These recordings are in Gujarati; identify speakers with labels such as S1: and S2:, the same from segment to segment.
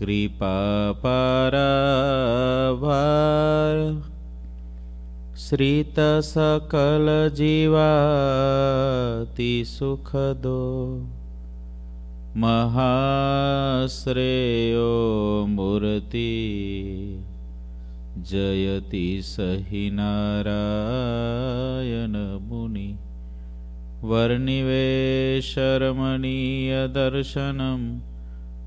S1: कृपापराभार श्रितसकलजीवातिसुखदो सुखदो महाश्रेयो मूर्ति जयति सहि नारायण मुनि वर्निवेशर्मदर्शनम्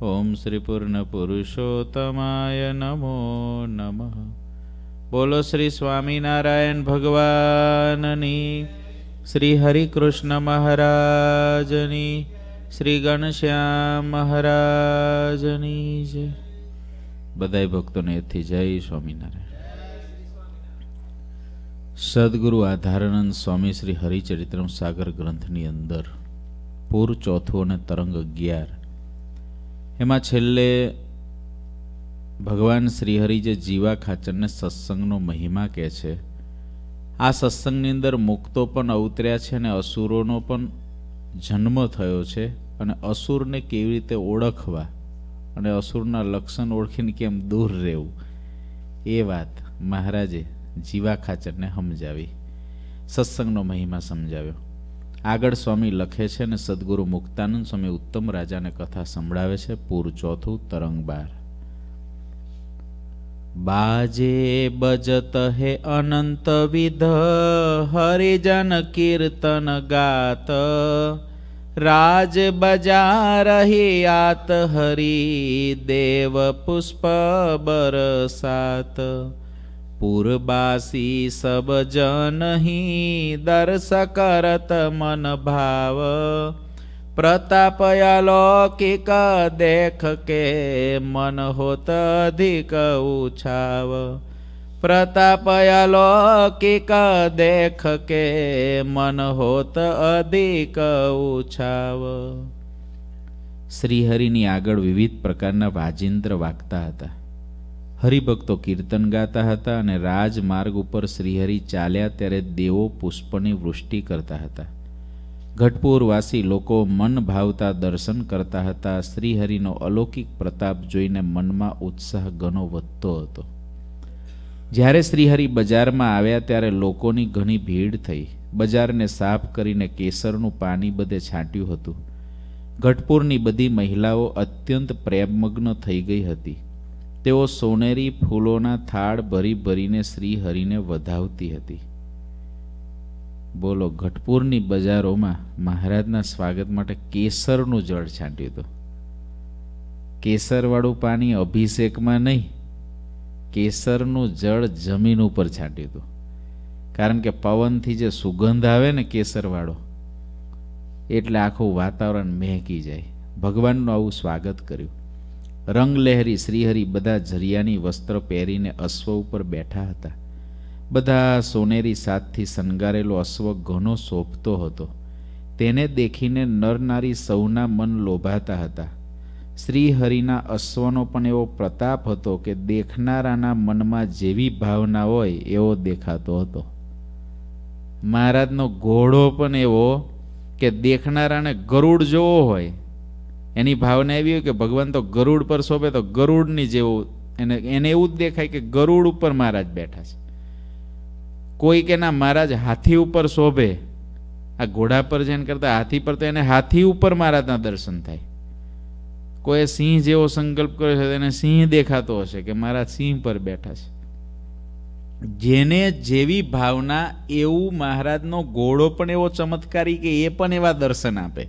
S1: ઓમ શ્રી પૂર્ણ પુરુષોત્તમાય નમો નમઃ બોલો શ્રી સ્વામિનારાયણ ભગવાનની શ્રી હરિકૃષ્ણ મહારાજની શ્રી ગણશ્યામ મહારાજની જય બધાય ભક્તોને એથી જય સ્વામિનારાયણ સદગુરુ આધારાનંદ સ્વામી શ્રી હરિચરિત્રમ સાગર ગ્રંથની અંદર પૂર ચોથું અને તરંગ અગિયાર એમાં છેલ્લે ભગવાન શ્રીહરિ જે જીવા ખાચરને સત્સંગનો મહિમા કહે છે આ સત્સંગની અંદર મુક્તો પણ અવતર્યા છે અને અસુરોનો પણ જન્મ થયો છે અને અસુરને કેવી રીતે ઓળખવા અને અસુરના લક્ષણ ઓળખીને કેમ દૂર રહેવું એ વાત મહારાજે જીવા ખાચરને સમજાવી સત્સંગનો મહિમા સમજાવ્યો આગળ સ્વામી લખે છે અને સદગુરુ મુક્તાનંદ સ્વામી ઉત્તમ રાજાને કથા સંભળાવે છે પૂર ચોથું તરંગ બાર બાજે બજત હે અનંત વિધ હરિજન કીર્તન ગાત રાજ બજા આત હરી દેવ પુષ્પ બરસાત સાત પૂરબાસી સબ જનહી દર્શ કરત મન ભાવ પ્રતાપયાલૌકિક દેખ કે મન હોત અધિક ઉછાવ પ્રતાપયાલૌકિક દેખ કે મન હોત અધિક ઉછાવ શ્રીહરિની આગળ વિવિધ પ્રકારના વાજિંત્ર વાગતા હતા હરિભક્તો કીર્તન ગાતા હતા અને રાજમાર્ગ ઉપર શ્રીહરિ ચાલ્યા ત્યારે દેવો પુષ્પની વૃષ્ટિ કરતા હતા ઘટપુરવાસી લોકો મન ભાવતા દર્શન કરતા હતા શ્રીહરિનો અલૌકિક પ્રતાપ જોઈને મનમાં ઉત્સાહ ઘણો વધતો હતો જ્યારે શ્રીહરિ બજારમાં આવ્યા ત્યારે લોકોની ઘણી ભીડ થઈ બજારને સાફ કરીને કેસરનું પાણી બધે છાંટ્યું હતું ઘટપુરની બધી મહિલાઓ અત્યંત પ્રેમમગ્ન થઈ ગઈ હતી તેઓ સોનેરી ફૂલોના થાળ ભરી ભરીને શ્રીહરિને વધાવતી હતી બોલો ઘટપુરની બજારોમાં મહારાજના સ્વાગત માટે કેસરનું જળ છાંટ્યું હતું કેસરવાળું પાણી અભિષેકમાં નહીં કેસરનું જળ જમીન ઉપર છાંટ્યું હતું કારણ કે પવનથી જે સુગંધ આવે ને કેસરવાળો એટલે આખું વાતાવરણ મહેકી જાય ભગવાનનું આવું સ્વાગત કર્યું રંગલહેરી શ્રીહરિ બધા ઝરિયાની વસ્ત્ર પહેરીને અશ્વ ઉપર બેઠા હતા બધા સોનેરી સાથથી શણગારેલો અશ્વ ઘણો શોભતો હતો તેને દેખીને નરનારી સૌના મન લોભાતા હતા શ્રીહરિના અશ્વનો પણ એવો પ્રતાપ હતો કે દેખનારાના મનમાં જેવી ભાવના હોય એવો દેખાતો હતો મહારાજનો ઘોડો પણ એવો કે દેખનારાને ગરુડ જોવો હોય એની ભાવના એવી હોય કે ભગવાન તો ગરુડ પર શોભે તો ગરુડની જેવું એને એને એવું જ દેખાય કે ગરુડ ઉપર મહારાજ બેઠા છે કોઈ કે ના મહારાજ હાથી ઉપર શોભે આ ઘોડા પર જેને કરતા હાથી પર તો એને હાથી ઉપર મહારાજના દર્શન થાય કોઈએ સિંહ જેવો સંકલ્પ કર્યો છે તેને સિંહ દેખાતો હશે કે મહારાજ સિંહ પર બેઠા છે જેને જેવી ભાવના એવું મહારાજનો ઘોડો પણ એવો ચમત્કારી કે એ પણ એવા દર્શન આપે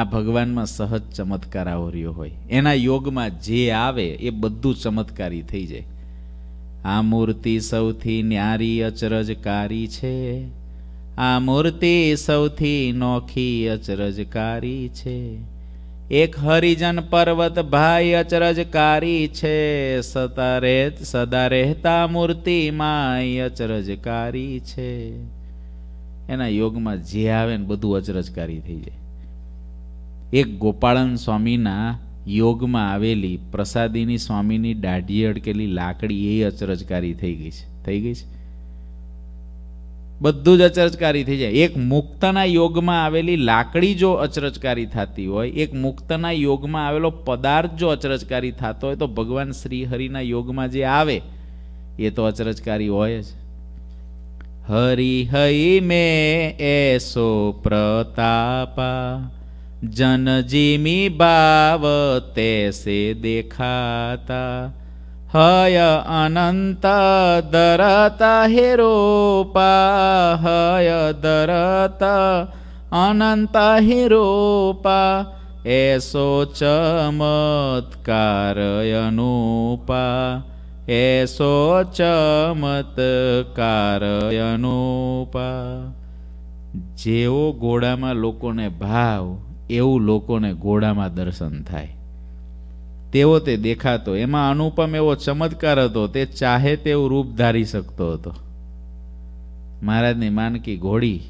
S1: આ ભગવાનમાં સહજ ચમત્કાર આવર્યો હોય એના યોગમાં જે આવે એ બધું ચમત્કારી થઈ જાય આ મૂર્તિ સૌથી ન્યારી અચરજકારી છે આ મૂર્તિ સૌથી નોખી અચરજકારી છે એક હરિજન પર્વત ભાઈ અચરજકારી છે સતા રહેત સદા રહેતા મૂર્તિ માય અચરજકારી છે એના યોગમાં જે આવે ને બધું અચરજકારી થઈ જાય એક ગોપાળન સ્વામીના યોગમાં આવેલી પ્રસાદીની સ્વામીની દાઢી અડકેલી લાકડી એ અચરજકારી થઈ ગઈ છે થઈ ગઈ છે બધું જ અચરજકારી થઈ જાય એક મુક્તના યોગમાં આવેલી લાકડી જો અચરજકારી થતી હોય એક મુક્તના યોગમાં આવેલો પદાર્થ જો અચરજકારી થતો હોય તો ભગવાન શ્રીહરિના યોગમાં જે આવે એ તો અચરજકારી હોય જ હરિ હૈ મે એસો પ્રતાપા જનજીમી બાવ તેસે દેખાતા હય અનંત દરતા હે રોપા હય દરતા અનંત હે રોપા એસો ચમત્કાર અનુપા એસો ચમત્કાર અનુપા જેઓ ઘોડામાં લોકોને ભાવ એવું લોકોને ઘોડામાં દર્શન થાય તેવો તે દેખાતો એમાં અનુપમ એવો ચમત્કાર હતો તે ચાહે તેવું રૂપ ધારી શકતો હતો મહારાજની માનકી ઘોડી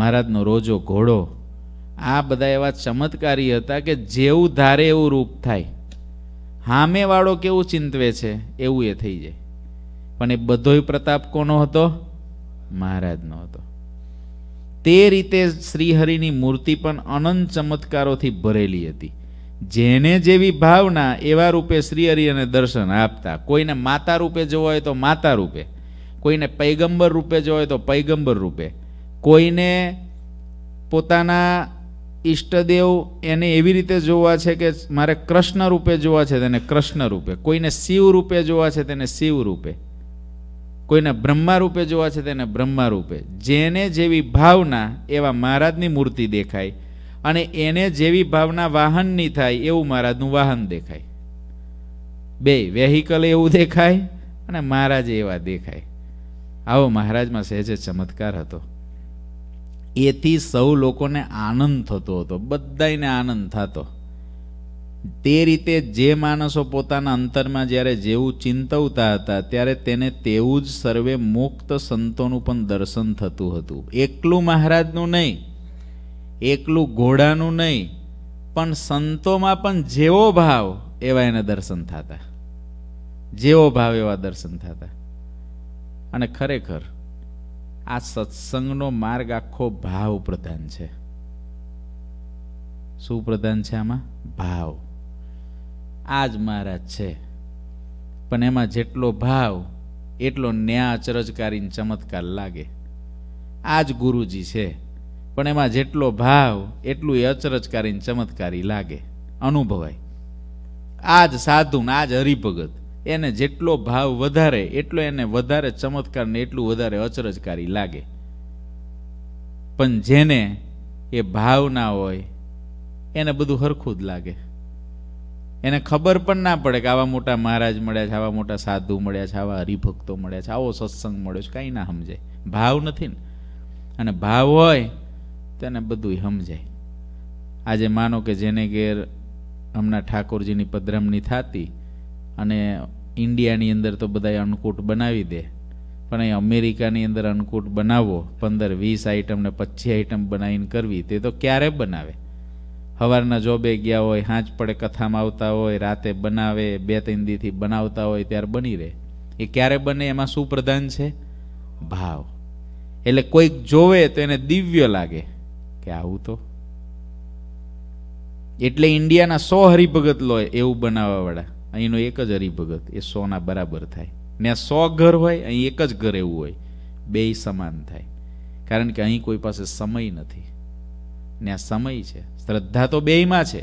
S1: મહારાજનો રોજો ઘોડો આ બધા એવા ચમત્કારી હતા કે જેવું ધારે એવું રૂપ થાય હામેવાળો કેવું ચિંતવે છે એવું એ થઈ જાય પણ એ બધોય પ્રતાપ કોનો હતો મહારાજનો હતો તે રીતે શ્રીહરિની મૂર્તિ પણ અનંત ચમત્કારોથી ભરેલી હતી જેને જેવી ભાવના એવા રૂપે શ્રીહરિ અને દર્શન આપતા કોઈને માતા રૂપે જોવા હોય તો માતા રૂપે કોઈને પૈગંબર રૂપે જોવા હોય તો પૈગંબર રૂપે કોઈને પોતાના ઈષ્ટદેવ એને એવી રીતે જોવા છે કે મારે કૃષ્ણ રૂપે જોવા છે તેને કૃષ્ણ રૂપે કોઈને શિવ રૂપે જોવા છે તેને શિવ રૂપે કોઈને બ્રહ્મા રૂપે જોવા છે તેને બ્રહ્મા રૂપે જેને જેવી ભાવના એવા મહારાજની મૂર્તિ દેખાય અને એને જેવી ભાવના વાહનની થાય એવું મહારાજનું વાહન દેખાય બે વેહિકલ એવું દેખાય અને મહારાજ એવા દેખાય આવો મહારાજમાં સહેજે ચમત્કાર હતો એથી સૌ લોકોને આનંદ થતો હતો બધાને આનંદ થતો તે રીતે જે માણસો પોતાના અંતરમાં જ્યારે જેવું ચિંતવતા હતા ત્યારે તેને તેવું જ સર્વે મુક્ત સંતોનું પણ દર્શન થતું હતું એકલું મહારાજનું નહીં એકલું ઘોડાનું નહીં પણ સંતોમાં પણ જેવો ભાવ એવા એને દર્શન થતા જેવો ભાવ એવા દર્શન થતા અને ખરેખર આ સત્સંગનો માર્ગ આખો ભાવ પ્રધાન છે શું પ્રધાન છે આમાં ભાવ આ જ મહારાજ છે પણ એમાં જેટલો ભાવ એટલો ન્યા અચરજકારીને ચમત્કાર લાગે આ જ ગુરુજી છે પણ એમાં જેટલો ભાવ એટલું એ અચરજકારીને ચમત્કારી લાગે અનુભવાય આ જ સાધુ ને આજ હરિભગત એને જેટલો ભાવ વધારે એટલો એને વધારે ચમત્કાર ને એટલું વધારે અચરજકારી લાગે પણ જેને એ ભાવ ના હોય એને બધું હરખું જ લાગે એને ખબર પણ ના પડે કે આવા મોટા મહારાજ મળ્યા છે આવા મોટા સાધુ મળ્યા છે આવા હરિભક્તો મળ્યા છે આવો સત્સંગ મળ્યો છે કાંઈ ના સમજાય ભાવ નથી ને અને ભાવ હોય તેને બધું સમજાય આજે માનો કે જેને ઘેર હમણાં ઠાકોરજીની પધરામણી થતી અને ઇન્ડિયાની અંદર તો બધાએ અન્નકૂટ બનાવી દે પણ અહીં અમેરિકાની અંદર અન્નકૂટ બનાવવો પંદર વીસ આઈટમ ને પચીસ આઈટમ બનાવીને કરવી તે તો ક્યારે બનાવે સવારના જોબે ગયા હોય હાંચ પડે કથામાં આવતા હોય રાતે બનાવે બે ત્રણ દીથી બનાવતા હોય ત્યારે બની રહે એ ક્યારે બને એમાં શું પ્રધાન છે ભાવ એટલે કોઈક જોવે તો એને દિવ્ય લાગે કે આવું તો એટલે ઇન્ડિયાના સો હરિભગત લોય એવું બનાવવાવાળા અહીંનો એક જ હરિભગત એ સોના બરાબર થાય ને સો ઘર હોય અહીં એક જ ઘર એવું હોય બેય સમાન થાય કારણ કે અહીં કોઈ પાસે સમય નથી ને આ સમય છે શ્રદ્ધા તો બેયમાં છે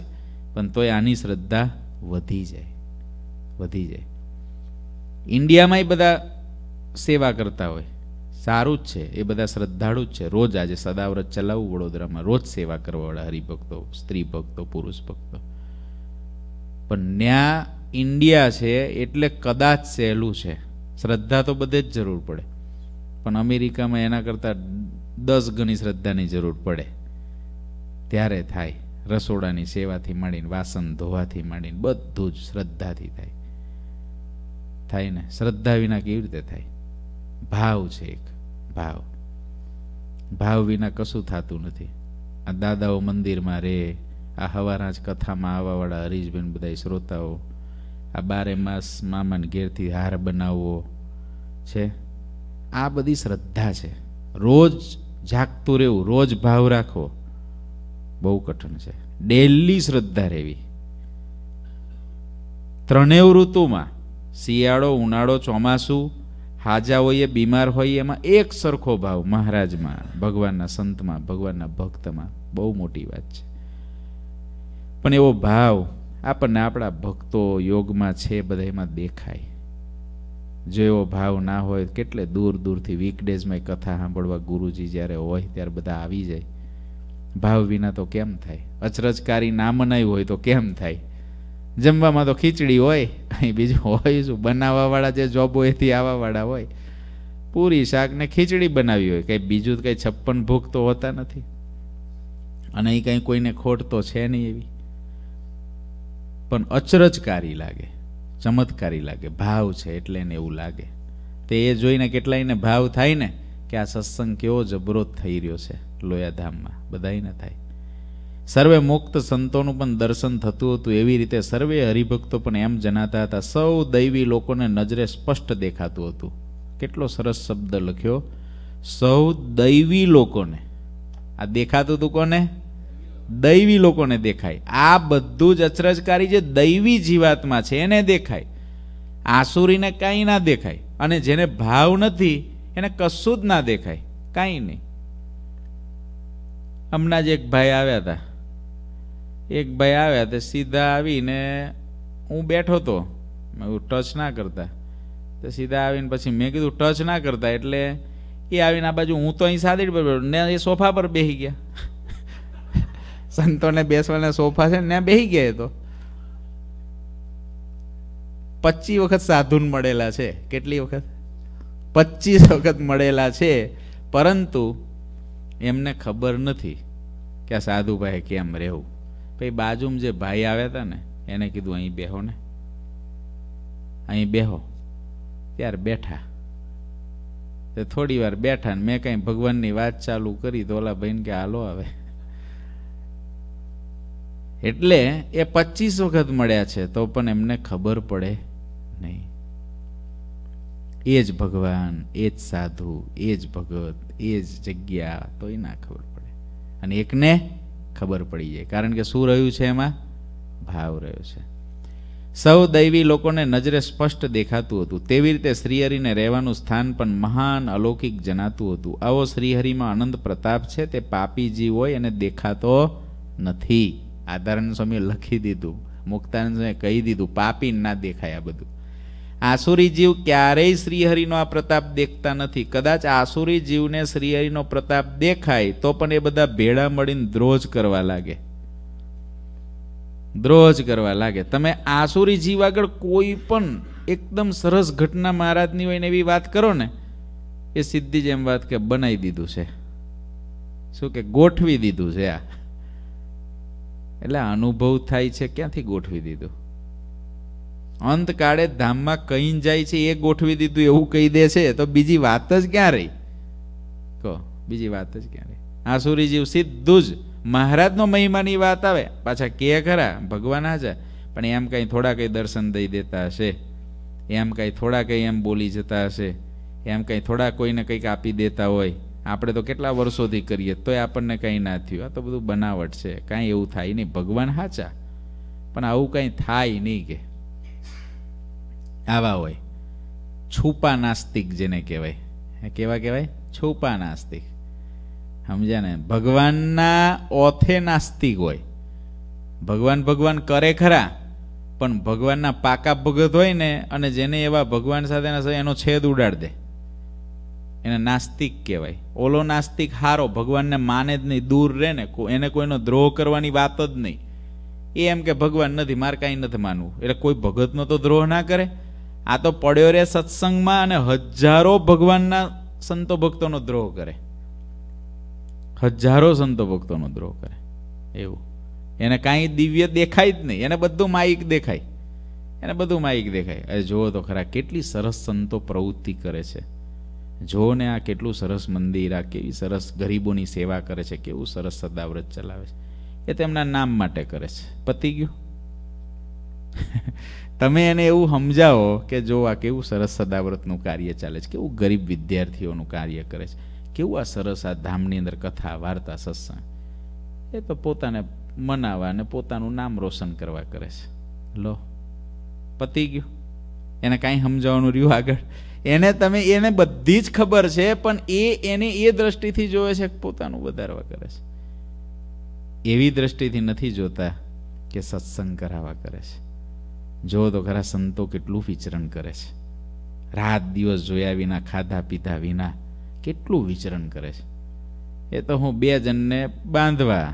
S1: પણ તોય આની શ્રદ્ધા વધી જાય વધી જાય ઇન્ડિયામાંય બધા સેવા કરતા હોય સારું જ છે એ બધા શ્રદ્ધાળુ જ છે રોજ આજે સદાવ્રત ચલાવવું વડોદરામાં રોજ સેવા કરવાવાળા હરિભક્તો સ્ત્રી ભક્તો પુરુષ ભક્તો પણ ન્યા ઇન્ડિયા છે એટલે કદાચ સહેલું છે શ્રદ્ધા તો બધે જ જરૂર પડે પણ અમેરિકામાં એના કરતાં દસ ગણી શ્રદ્ધાની જરૂર પડે ત્યારે થાય રસોડાની સેવાથી માંડીને વાસણ ધોવાથી માંડીને બધું જ શ્રદ્ધાથી થાય થાય ને શ્રદ્ધા વિના કેવી રીતે થાય ભાવ છે એક ભાવ ભાવ વિના કશું થતું નથી આ દાદાઓ મંદિરમાં રે આ હવાના જ કથામાં આવવાવાળા હરીશબેન બધા શ્રોતાઓ આ બારે માસ મામાને ઘેરથી હાર બનાવવો છે આ બધી શ્રદ્ધા છે રોજ જાગતું રહેવું રોજ ભાવ રાખવો બહુ કઠણ છે ડેલી શ્રદ્ધા રહેવી ત્રણેય ઋતુમાં શિયાળો ઉનાળો ચોમાસું હાજા હોઈએ બીમાર હોય એમાં એક સરખો ભાવ મહારાજમાં ભગવાનના સંતમાં ભગવાનના ભક્તમાં બહુ મોટી વાત છે પણ એવો ભાવ આપણને આપણા ભક્તો યોગમાં છે બધા એમાં દેખાય જો એવો ભાવ ના હોય કેટલે દૂર દૂરથી વીકડેઝમાં કથા સાંભળવા ગુરુજી જ્યારે હોય ત્યારે બધા આવી જાય ભાવ વિના તો કેમ થાય અચરજકારી ના મનાઈ હોય તો કેમ થાય જમવામાં તો ખીચડી હોય અહીં બીજું હોય શું બનાવવાવાળા જે જોબ હોય તે આવવાવાળા હોય પૂરી શાકને ખીચડી બનાવી હોય કંઈ બીજું કંઈ છપ્પન ભૂખ તો હોતા નથી અને અહીં કંઈ કોઈને ખોટ તો છે નહીં એવી પણ અચરજકારી લાગે ચમત્કારી લાગે ભાવ છે એટલે એને એવું લાગે તે એ જોઈને કેટલાયને ભાવ થાય ને કે આ સત્સંગ કેવો જબરો થઈ રહ્યો છે બધાય ન થાય સર્વે મુક્ત સંતોનું પણ દર્શન થતું હતું એવી રીતે સર્વે હરિભક્તો પણ એમ જણાતા હતા સૌ દૈવી લોકોને નજરે સ્પષ્ટ દેખાતું હતું કેટલો સરસ શબ્દ લખ્યો સૌ દૈવી લોકોને આ દેખાતું હતું કોને દૈવી લોકોને દેખાય આ બધું જ અચરજકારી જે દૈવી જીવાત્મા છે એને દેખાય આસુરીને કાંઈ ના દેખાય અને જેને ભાવ નથી એને કશું જ ના દેખાય કાંઈ નહીં હમણાં જ એક ભાઈ આવ્યા હતા એક ભાઈ આવ્યા તે સીધા આવીને હું બેઠો હતો મેં ટચ ના કરતા તો સીધા આવીને પછી મેં કીધું ટચ ના કરતા એટલે એ આવીને આ બાજુ હું તો અહીં સાદી પર બેઠો ને એ સોફા પર બેસી ગયા સંતોને બેસવાના સોફા છે ને બેસી ગયા એ તો પચીસ વખત સાધુન મળેલા છે કેટલી વખત પચીસ વખત મળેલા છે પરંતુ એમને ખબર નથી કે આ સાધુભાઈ કેમ રહેવું પછી બાજુમાં જે ભાઈ આવ્યા હતા ને એને કીધું અહીં બેહો ને અહીં બેહો ત્યારે બેઠા તે થોડી વાર બેઠા ને મેં કંઈ ભગવાનની વાત ચાલુ કરી તો ઓલા ભાઈને કે હાલો આવે એટલે એ પચીસ વખત મળ્યા છે તો પણ એમને ખબર પડે નહીં એ જ ભગવાન એ જ સાધુ એ જ ભગત એ જ જગ્યા તો એ ના ખબર પડે અને એકને ખબર પડી જાય કારણ કે શું રહ્યું છે એમાં ભાવ રહ્યો છે સૌ દૈવી લોકોને નજરે સ્પષ્ટ દેખાતું હતું તેવી રીતે શ્રીહરિને રહેવાનું સ્થાન પણ મહાન અલૌકિક જણાતું હતું આવો શ્રીહરિમાં અનંત પ્રતાપ છે તે પાપી જીવ હોય અને દેખાતો નથી આધારણ સ્વામીએ લખી દીધું મુક્તાન સ્વામીએ કહી દીધું પાપી ના દેખાય આ બધું આસુરી જીવ ક્યારેય શ્રીહરિનો આ પ્રતાપ દેખતા નથી કદાચ આસુરી જીવને શ્રીહરિનો પ્રતાપ દેખાય તો પણ એ બધા ભેળા મળીને દ્રોજ કરવા લાગે દ્રોજ કરવા લાગે તમે આસુરી જીવ આગળ કોઈ પણ એકદમ સરસ ઘટના મહારાજની હોય ને એવી વાત કરો ને એ સીધી જ એમ વાત કે બનાવી દીધું છે શું કે ગોઠવી દીધું છે આ એટલે અનુભવ થાય છે ક્યાંથી ગોઠવી દીધું અંતકાળે ધામમાં કહીને જાય છે એ ગોઠવી દીધું એવું કહી દે છે તો બીજી વાત જ ક્યાં રહી કહો બીજી વાત જ ક્યાં રહી આસુરીજીવ સીધું જ મહારાજનો મહિમાની વાત આવે પાછા કે ખરા ભગવાન હાજર પણ એમ કંઈ થોડા કંઈ દર્શન દઈ દેતા હશે એમ કંઈ થોડા કંઈ એમ બોલી જતા હશે એમ કંઈ થોડા કોઈને કંઈક આપી દેતા હોય આપણે તો કેટલા વર્ષોથી કરીએ તોય આપણને કંઈ ના થયું આ તો બધું બનાવટ છે કાંઈ એવું થાય નહીં ભગવાન હાચા પણ આવું કંઈ થાય નહીં કે આવા હોય છુપા નાસ્તિક જેને કહેવાય કેવા કહેવાય છુપા નાસ્તિક સમજ્યા ને ભગવાનના ઓથે નાસ્તિક હોય ભગવાન ભગવાન કરે ખરા પણ ભગવાનના પાકા ભગત હોય ને અને જેને એવા ભગવાન સાથેના એનો છેદ ઉડાડ દે એને નાસ્તિક કહેવાય ઓલો નાસ્તિક હારો ભગવાનને માને જ નહીં દૂર રહે ને એને કોઈનો દ્રોહ કરવાની વાત જ નહીં એ એમ કે ભગવાન નથી મારે કાંઈ નથી માનવું એટલે કોઈ ભગતનો તો દ્રોહ ના કરે આ તો પડ્યો રે સત્સંગમાં અને હજારો ભગવાનના સંતો ભક્તોનો દ્રોહ કરે હજારો સંતો ભક્તોનો દ્રોહ કરે એવું એને કાંઈ દિવ્ય દેખાય જ નહીં એને બધું માયિક દેખાય એને બધું માયિક દેખાય અરે જુઓ તો ખરા કેટલી સરસ સંતો પ્રવૃત્તિ કરે છે જુઓ ને આ કેટલું સરસ મંદિર આ કેવી સરસ ગરીબોની સેવા કરે છે કેવું સરસ સદાવ્રત ચલાવે છે એ તેમના નામ માટે કરે છે પતી ગયું તમે એને એવું સમજાવો કે જો આ કેવું સરસ સદાવ્રતનું કાર્ય ચાલે છે કેવું ગરીબ વિદ્યાર્થીઓનું કાર્ય કરે છે કેવું આ સરસ આ ધામની અંદર કથા વાર્તા સત્સંગ એ તો પોતાને મનાવવા અને પોતાનું નામ રોશન કરવા કરે છે લો પતી ગયું એને કાંઈ સમજાવવાનું રહ્યું આગળ એને તમે એને બધી જ ખબર છે પણ એ એને એ દ્રષ્ટિથી જોવે છે કે પોતાનું વધારવા કરે છે એવી દ્રષ્ટિથી નથી જોતા કે સત્સંગ કરાવવા કરે છે જો તો ખરા સંતો કેટલું વિચરણ કરે છે રાત દિવસ જોયા વિના ખાધા પીધા વિના કેટલું વિચરણ કરે છે એ તો હું બે જણને બાંધવા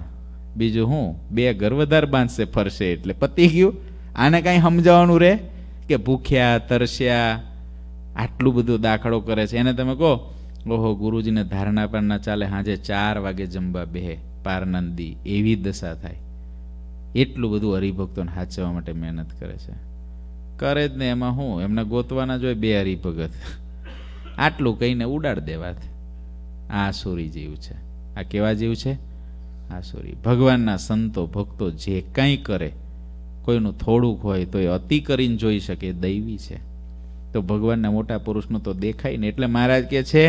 S1: બીજું હું બે ગર્વધાર બાંધશે ફરશે એટલે પતી ગયું આને કાંઈ સમજાવવાનું રહે કે ભૂખ્યા તરસ્યા આટલું બધું દાખલો કરે છે એને તમે કહો ઓહો ગુરુજીને ધારણા પણ ચાલે સાંજે ચાર વાગે જમવા બેહે પારનંદી એવી દશા થાય એટલું બધું હરિભક્તોને સાચવવા માટે મહેનત કરે છે કરે જ ને એમાં શું એમને ગોતવાના જોઈએ બે હરિભગત આટલું કહીને ઉડાડ દેવાત આ આસુરી જીવ છે આ કેવા જીવ છે આસુરી ભગવાનના સંતો ભક્તો જે કાંઈ કરે કોઈનું થોડુંક હોય તો એ અતિ કરીને જોઈ શકે દૈવી છે તો ભગવાનના મોટા પુરુષનું તો દેખાય ને એટલે મહારાજ કે છે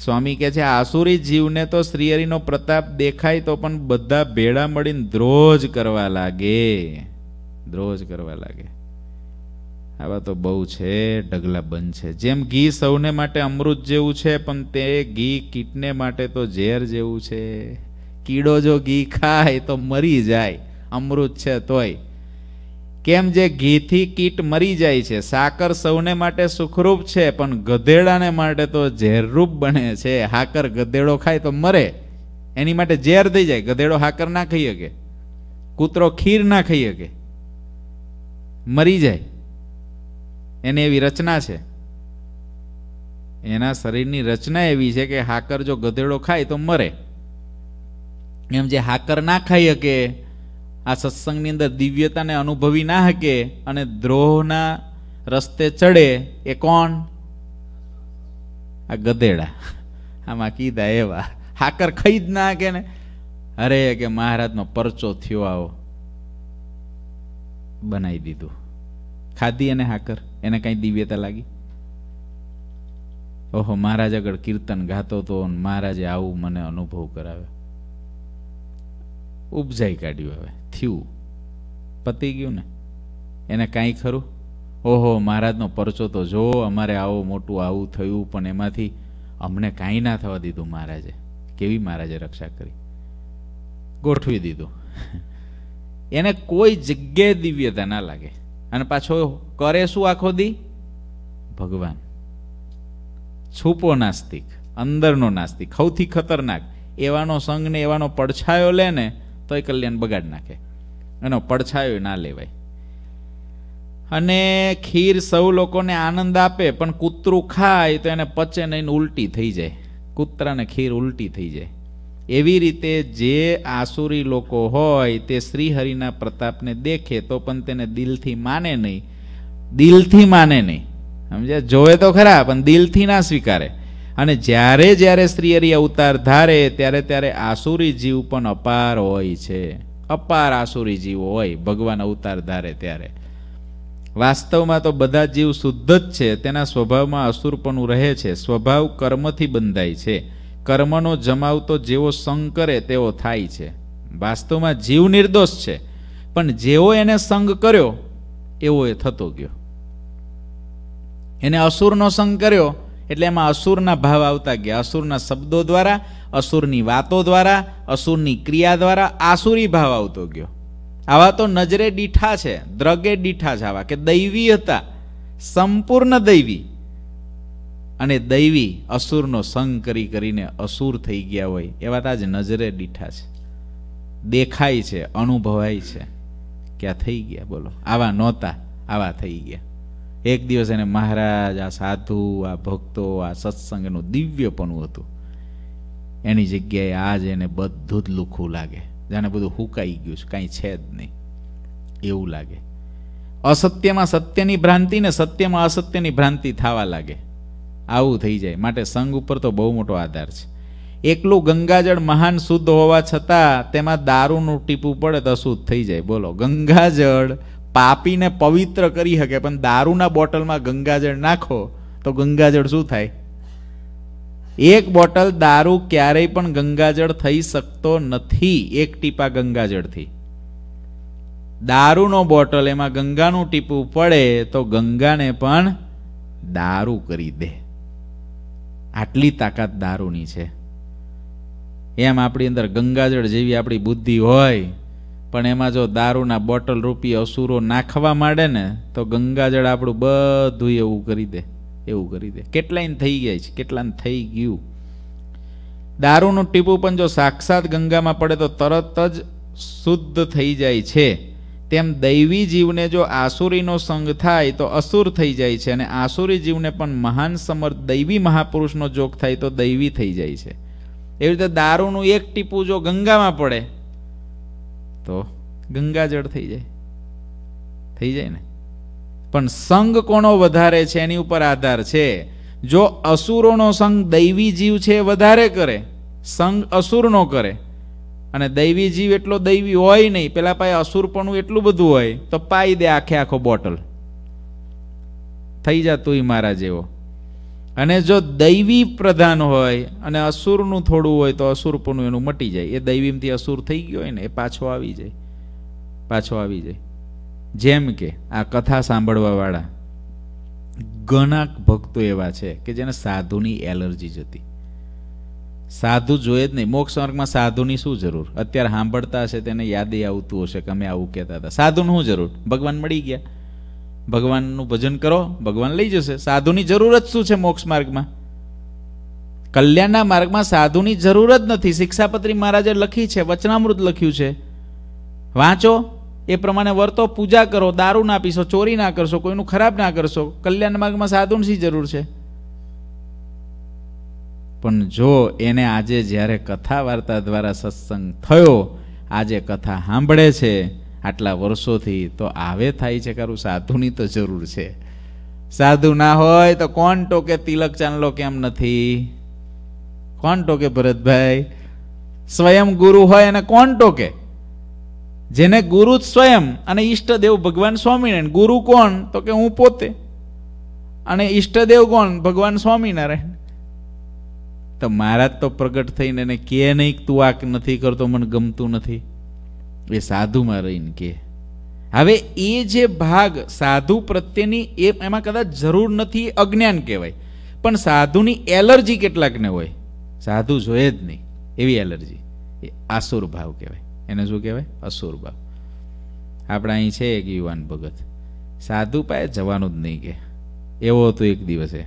S1: સ્વામી કહે છે આસુરી જીવને તો શ્રીહરિનો પ્રતાપ દેખાય તો પણ બધા ભેળા મળીને દ્રોજ કરવા લાગે દ્રોજ કરવા લાગે આવા તો બહુ છે ઢગલા બંધ છે જેમ ઘી સૌને માટે અમૃત જેવું છે પણ તે ઘી કીટને માટે તો ઝેર જેવું છે કીડો જો ઘી ખાય તો મરી જાય અમૃત છે તોય કેમ જે ઘીથી કીટ મરી જાય છે સાકર સૌને માટે સુખરૂપ છે પણ ગધેડાને માટે તો ઝેરરૂપ બને છે હાકર ગધેડો ખાય તો મરે એની માટે ઝેર થઈ જાય ગધેડો હાકર ના ખાઈ શકે કૂતરો ખીર ના ખાઈ શકે મરી જાય એની એવી રચના છે એના શરીરની રચના એવી છે કે હાકર જો ગધેડો ખાય તો મરે એમ જે હાકર ના ખાઈ શકે આ સત્સંગની અંદર દિવ્યતાને અનુભવી ના શકે અને દ્રોહના રસ્તે ચડે એ કોણ આ ગધેડા આમાં કીધા એવા હાકર ખાઈ જ ના કે ને અરે કે મહારાજનો પરચો થયો આવો બનાવી દીધું ખાધી અને હાકર એને કાંઈ દિવ્યતા લાગી ઓહો મહારાજ આગળ કીર્તન ગાતો હતો મહારાજે આવું મને અનુભવ કરાવ્યો ઉપજાઈ કાઢ્યું હવે થયું પતી ગયું ને એને કાંઈ ખરું ઓહો મહારાજનો પરચો તો જો અમારે આવો મોટું આવું થયું પણ એમાંથી અમને કાંઈ ના થવા દીધું મહારાજે કેવી મહારાજે રક્ષા કરી ગોઠવી દીધું એને કોઈ જગ્યાએ દિવ્યતા ના લાગે અને પાછો કરે શું આખો દી ભગવાન છૂપો નાસ્તિક અંદરનો નાસ્તિક સૌથી ખતરનાક એવાનો સંગ ને એવાનો પડછાયો લે ને તોય કલ્યાણ બગાડી નાખે એનો પડછાયો ના લેવાય અને ખીર સૌ લોકોને આનંદ આપે પણ કૂતરું ખાય તો એને પચે નહીં ઉલટી થઈ જાય કૂતરાને ખીર ઉલટી થઈ જાય એવી રીતે જે આસુરી લોકો હોય તે શ્રીહરિના પ્રતાપને દેખે તો પણ તેને દિલથી માને નહીં દિલથી માને નહીં સમજ્યા જોવે તો ખરા પણ દિલથી ના સ્વીકારે અને જ્યારે જ્યારે શ્રીહરિ અવતાર ધારે ત્યારે ત્યારે આસુરી જીવ પણ અપાર હોય છે અપાર આસુરી જીવ હોય ભગવાન અવતાર ધારે ત્યારે વાસ્તવમાં તો બધા જીવ શુદ્ધ જ છે તેના સ્વભાવમાં અસુરપણું રહે છે સ્વભાવ કર્મથી બંધાય છે કર્મનો જમાવતો જેવો સંગ કરે તેવો થાય છે વાસ્તવમાં જીવ નિર્દોષ છે પણ જેવો એને સંગ કર્યો એવો એ થતો ગયો એને અસુરનો સંગ કર્યો એટલે એમાં અસુરના ભાવ આવતા ગયા અસુરના શબ્દો દ્વારા અસુરની વાતો દ્વારા અસુરની ક્રિયા દ્વારા આસુરી ભાવ આવતો ગયો આવા તો નજરે દીઠા છે દ્રગે દીઠા છે આવા કે દૈવી હતા સંપૂર્ણ દૈવી અને દૈવી અસુરનો સંગ કરી કરીને અસુર થઈ ગયા હોય એવા તો આજ નજરે દીઠા છે દેખાય છે અનુભવાય છે ક્યાં થઈ ગયા બોલો આવા નહોતા આવા થઈ ગયા એક દિવસ એને મહારાજ આ સાધુ આ ભક્તો આ સત્સંગનું દિવ્યપણું હતું એની જગ્યાએ આજ એને બધું જ લુખું લાગે જાણે બધું હુકાઈ ગયું છે કાંઈ છે જ નહીં એવું લાગે અસત્યમાં સત્યની ભ્રાંતિ ને સત્યમાં અસત્યની ભ્રાંતિ થવા લાગે આવું થઈ જાય માટે સંઘ ઉપર તો બહુ મોટો આધાર છે એકલું ગંગાજળ મહાન શુદ્ધ હોવા છતાં તેમાં દારૂનું ટીપું પડે તો અશુદ્ધ થઈ જાય બોલો ગંગાજળ પાપીને પવિત્ર કરી શકે પણ દારૂના બોટલમાં ગંગાજળ નાખો તો ગંગાજળ શું થાય એક બોટલ દારૂ ક્યારેય પણ ગંગાજળ થઈ શકતો નથી એક ટીપા ગંગાજળથી દારૂનો બોટલ એમાં ગંગાનું ટીપું પડે તો ગંગાને પણ દારૂ કરી દે આટલી તાકાત દારૂની છે એમ આપણી અંદર ગંગાજળ જેવી આપણી બુદ્ધિ હોય પણ એમાં જો દારૂના બોટલ રૂપી અસુરો નાખવા માંડે ને તો ગંગાજળ આપણું બધું એવું કરી દે એવું કરી દે કેટલાય થઈ ગયા છે કેટલાને થઈ ગયું દારૂનું ટીપું પણ જો સાક્ષાત ગંગામાં પડે તો તરત જ શુદ્ધ થઈ જાય છે તેમ દૈવી જીવને જો આસુરીનો સંગ થાય તો અસુર થઈ જાય છે અને આસુરી જીવને પણ મહાન સમર્થ દૈવી મહાપુરુષનો જોગ થાય તો દૈવી થઈ જાય છે એવી રીતે દારૂનું એક ટીપું જો ગંગામાં પડે તો ગંગાજળ થઈ જાય થઈ જાય ને પણ સંગ કોનો વધારે છે એની ઉપર આધાર છે જો અસુરોનો સંગ દૈવી જીવ છે એ વધારે કરે સંગ અસુરનો કરે અને દૈવી જીવ એટલો દૈવી હોય નહીં પેલા પાસે અસુરપણું એટલું બધું હોય તો પાઈ દે આખે આખો બોટલ થઈ જા તું મારા જેવો અને જો દૈવી પ્રધાન હોય અને અસુરનું થોડું હોય તો અસુરપણું એનું મટી જાય એ દૈવીમથી અસુર થઈ ગયો હોય ને એ પાછો આવી જાય પાછો આવી જાય જેમ કે આ કથા સાંભળવાવાળા ઘણા ભક્તો એવા છે કે જેને સાધુની એલર્જી જતી સાધુ જોઈએ જ નહીં મોક્ષ માર્ગમાં સાધુની શું જરૂર અત્યારે સાંભળતા હશે તેને યાદે આવતું હશે કે અમે આવું કહેતા હતા સાધુનું શું જરૂર ભગવાન મળી ગયા ભગવાનનું ભજન કરો ભગવાન લઈ જશે સાધુની જરૂર જ શું છે મોક્ષ માર્ગમાં કલ્યાણના માર્ગમાં સાધુની જરૂર જ નથી શિક્ષાપત્રી મહારાજે લખી છે વચનામૃત લખ્યું છે વાંચો એ પ્રમાણે વર્તો પૂજા કરો દારૂ ના પીશો ચોરી ના કરશો કોઈનું ખરાબ ના કરશો કલ્યાણ માર્ગમાં સાધુની શી જરૂર છે પણ જો એને આજે જ્યારે કથા વાર્તા દ્વારા સત્સંગ થયો આજે કથા સાંભળે છે આટલા વર્ષોથી તો આવે થાય છે ખરું સાધુની તો જરૂર છે સાધુ ના હોય તો કોણ ટોકે તિલક ચાંદલો કેમ નથી કોણ ટોકે ભરતભાઈ સ્વયં ગુરુ હોય અને કોણ ટોકે જેને ગુરુ જ સ્વયં અને ઈષ્ટદેવ ભગવાન સ્વામિનારાયણ ગુરુ કોણ તો કે હું પોતે અને ઈષ્ટદેવ કોણ ભગવાન સ્વામિનારાયણ તો મહારાજ તો પ્રગટ થઈને એને કે નહીં તું આ નથી કરતો મને ગમતું નથી એ સાધુમાં રહીને કે હવે એ જે ભાગ સાધુ પ્રત્યેની એ એમાં કદાચ જરૂર નથી અજ્ઞાન કહેવાય પણ સાધુની એલર્જી કેટલાકને હોય સાધુ જોઈએ જ નહીં એવી એલર્જી એ આસુર ભાવ કહેવાય એને શું કહેવાય અસુર ભાવ આપણે અહીં છે એક યુવાન ભગત સાધુ પાસે જવાનું જ નહીં કે એવો હતો એક દિવસે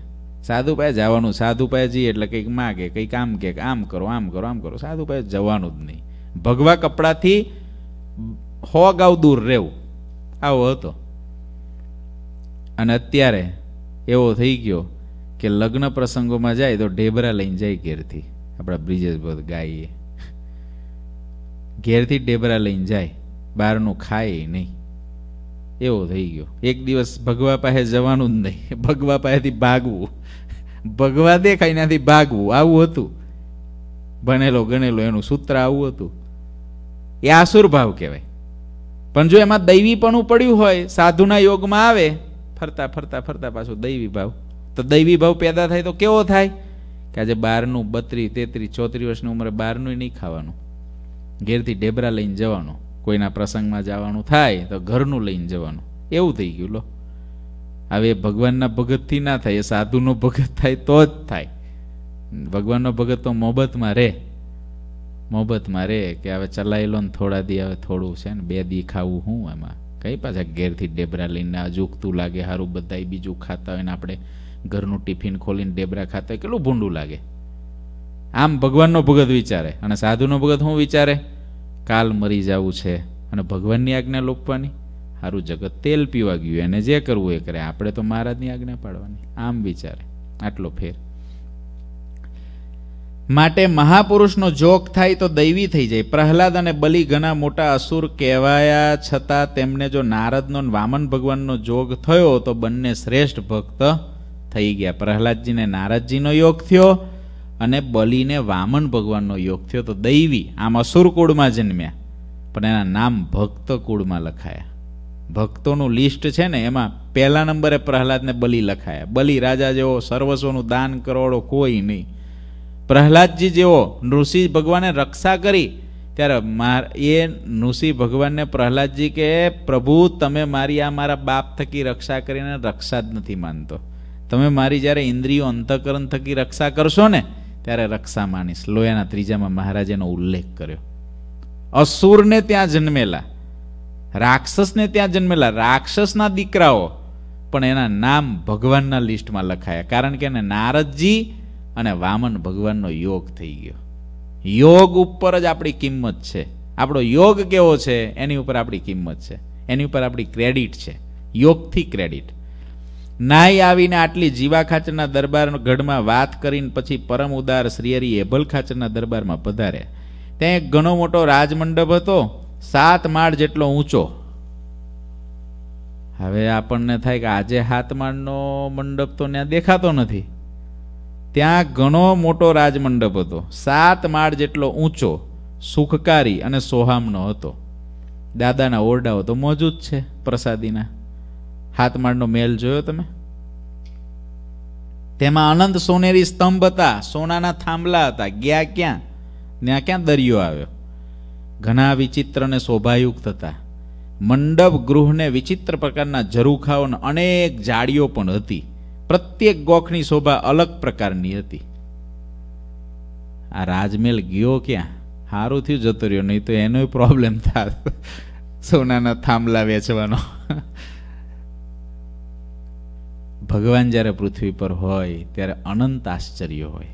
S1: સાધુ પાસે જવાનું સાધુ પાસે જઈએ એટલે કંઈક માગે કંઈક આમ કે આમ કરો આમ કરો આમ કરો સાધુ પાસે જવાનું જ નહીં ભગવા કપડાથી હો ગાવ દૂર રહેવું આવો હતો અને અત્યારે એવો થઈ ગયો કે લગ્ન પ્રસંગોમાં જાય તો ઢેબરા લઈને જાય ઘેરથી આપણા બ્રિજેશ બધ ગાઈએ ઘેરથી ડેબરા લઈને જાય બહારનું ખાય નહીં એવો થઈ ગયો એક દિવસ ભગવા પાસે જવાનું જ નહીં ભગવા પાસેથી ભાગવું ભગવા દેખાય એનાથી ભાગવું આવું હતું ભણેલો ગણેલો એનું સૂત્ર આવું હતું એ આસુર ભાવ કહેવાય પણ જો એમાં દૈવીપણું પડ્યું હોય સાધુના યોગમાં આવે ફરતા ફરતા ફરતા પાછું દૈવી ભાવ તો દૈવી ભાવ પેદા થાય તો કેવો થાય કે આજે બારનું બત્રીસ તેત્રીસ ચોત્રીસ વર્ષની ઉંમરે બારનું નહીં ખાવાનું ઘેરથી ઢેબરા લઈને જવાનું કોઈના પ્રસંગમાં જવાનું થાય તો ઘરનું લઈને જવાનું એવું થઈ ગયું લો હવે ભગવાનના ભગતથી ના થાય એ સાધુનો ભગત થાય તો જ થાય ભગવાનનો ભગત તો મોહબતમાં રહે મોહબતમાં રહે કે હવે ચલાયેલો ને થોડા દી હવે થોડું છે ને બે દી ખાવું હું એમાં કઈ પાછા ઘેરથી ડેબરા લઈને અજુકતું લાગે સારું બધાય બીજું ખાતા હોય ને આપણે ઘરનું ટિફિન ખોલીને ડેબરા ખાતા હોય કેટલું ભૂંડું લાગે આમ ભગવાનનો ભગત વિચારે અને સાધુનો ભગત હું વિચારે કાલ મરી જવું છે અને ભગવાનની આજ્ઞા લોપવાની સારું જગત તેલ પીવા ગયું એને જે કરવું એ કરે આપણે તો મહારાજની આજ્ઞા પાડવાની આમ વિચારે આટલો ફેર માટે મહાપુરુષનો જોગ થાય તો દૈવી થઈ જાય પ્રહલાદ અને બલિ ઘણા મોટા અસુર કહેવાયા છતાં તેમને જો નારદનો વામન ભગવાનનો જોગ થયો તો બંને શ્રેષ્ઠ ભક્ત થઈ ગયા પ્રહલાદજીને નારદજીનો યોગ થયો અને બલિને વામન ભગવાનનો યોગ થયો તો દૈવી આમ અસુર કુળમાં જન્મ્યા પણ એના નામ ભક્ત કુળમાં લખાયા ભક્તોનું લિસ્ટ છે ને એમાં પહેલા નંબરે પ્રહલાદને બલિ લખાયા બલિ રાજા જેવો સર્વસ્વનું દાન કરોડો કોઈ નહીં પ્રહલાદજી જેવો નૃષિ ભગવાને રક્ષા કરી ત્યારે એ નૃષિ ભગવાનને પ્રહલાદજી કે પ્રભુ તમે મારી આ મારા બાપ થકી રક્ષા કરીને રક્ષા જ નથી માનતો તમે મારી જ્યારે ઇન્દ્રિયો અંતઃકરણ થકી રક્ષા કરશો ને ત્યારે રક્ષા માનીશ લોયાના ત્રીજામાં મહારાજાનો ઉલ્લેખ કર્યો અસુરને ત્યાં જન્મેલા રાક્ષસને ત્યાં જન્મેલા રાક્ષસના દીકરાઓ પણ એના નામ ભગવાનના લિસ્ટમાં લખાયા કારણ કે એને નારદજી અને વામન ભગવાનનો યોગ થઈ ગયો યોગ ઉપર જ આપણી કિંમત છે આપણો યોગ કેવો છે એની ઉપર આપણી કિંમત છે એની ઉપર આપણી ક્રેડિટ છે યોગથી ક્રેડિટ નાઈ આવીને આટલી જીવા ખાચરના દરબાર ગઢમાં વાત કરીને પછી પરમ ઉદાર શ્રીહરિ એભલ ખાચરના દરબારમાં પધાર્યા ત્યાં એક ઘણો મોટો રાજમંડપ હતો સાત માળ જેટલો ઊંચો હવે આપણને થાય કે આજે હાથ માળનો મંડપ તો ત્યાં દેખાતો નથી ત્યાં ઘણો મોટો રાજમંડપ હતો સાત માળ જેટલો ઊંચો સુખકારી અને સોહામનો હતો દાદાના ઓરડાઓ તો મોજૂદ છે પ્રસાદીના હાથ માળનો મેલ જોયો તમે તેમાં અનંત સોનેરી સ્તંભ હતા સોનાના થાંભલા હતા ગયા ક્યાં ત્યાં ક્યાં દરિયો આવ્યો ઘણા વિચિત્ર અને શોભાયુક્ત હતા મંડપ ગૃહને વિચિત્ર પ્રકારના ઝરૂખાઓને અનેક જાળીઓ પણ હતી પ્રત્યેક ગોખની શોભા અલગ પ્રકારની હતી આ રાજમહેલ ગયો ક્યાં સારું થયું જતો રહ્યો નહીં તો એનો પ્રોબ્લેમ થાય સોનાના થાંભલા વેચવાનો ભગવાન જ્યારે પૃથ્વી પર હોય ત્યારે અનંત આશ્ચર્ય હોય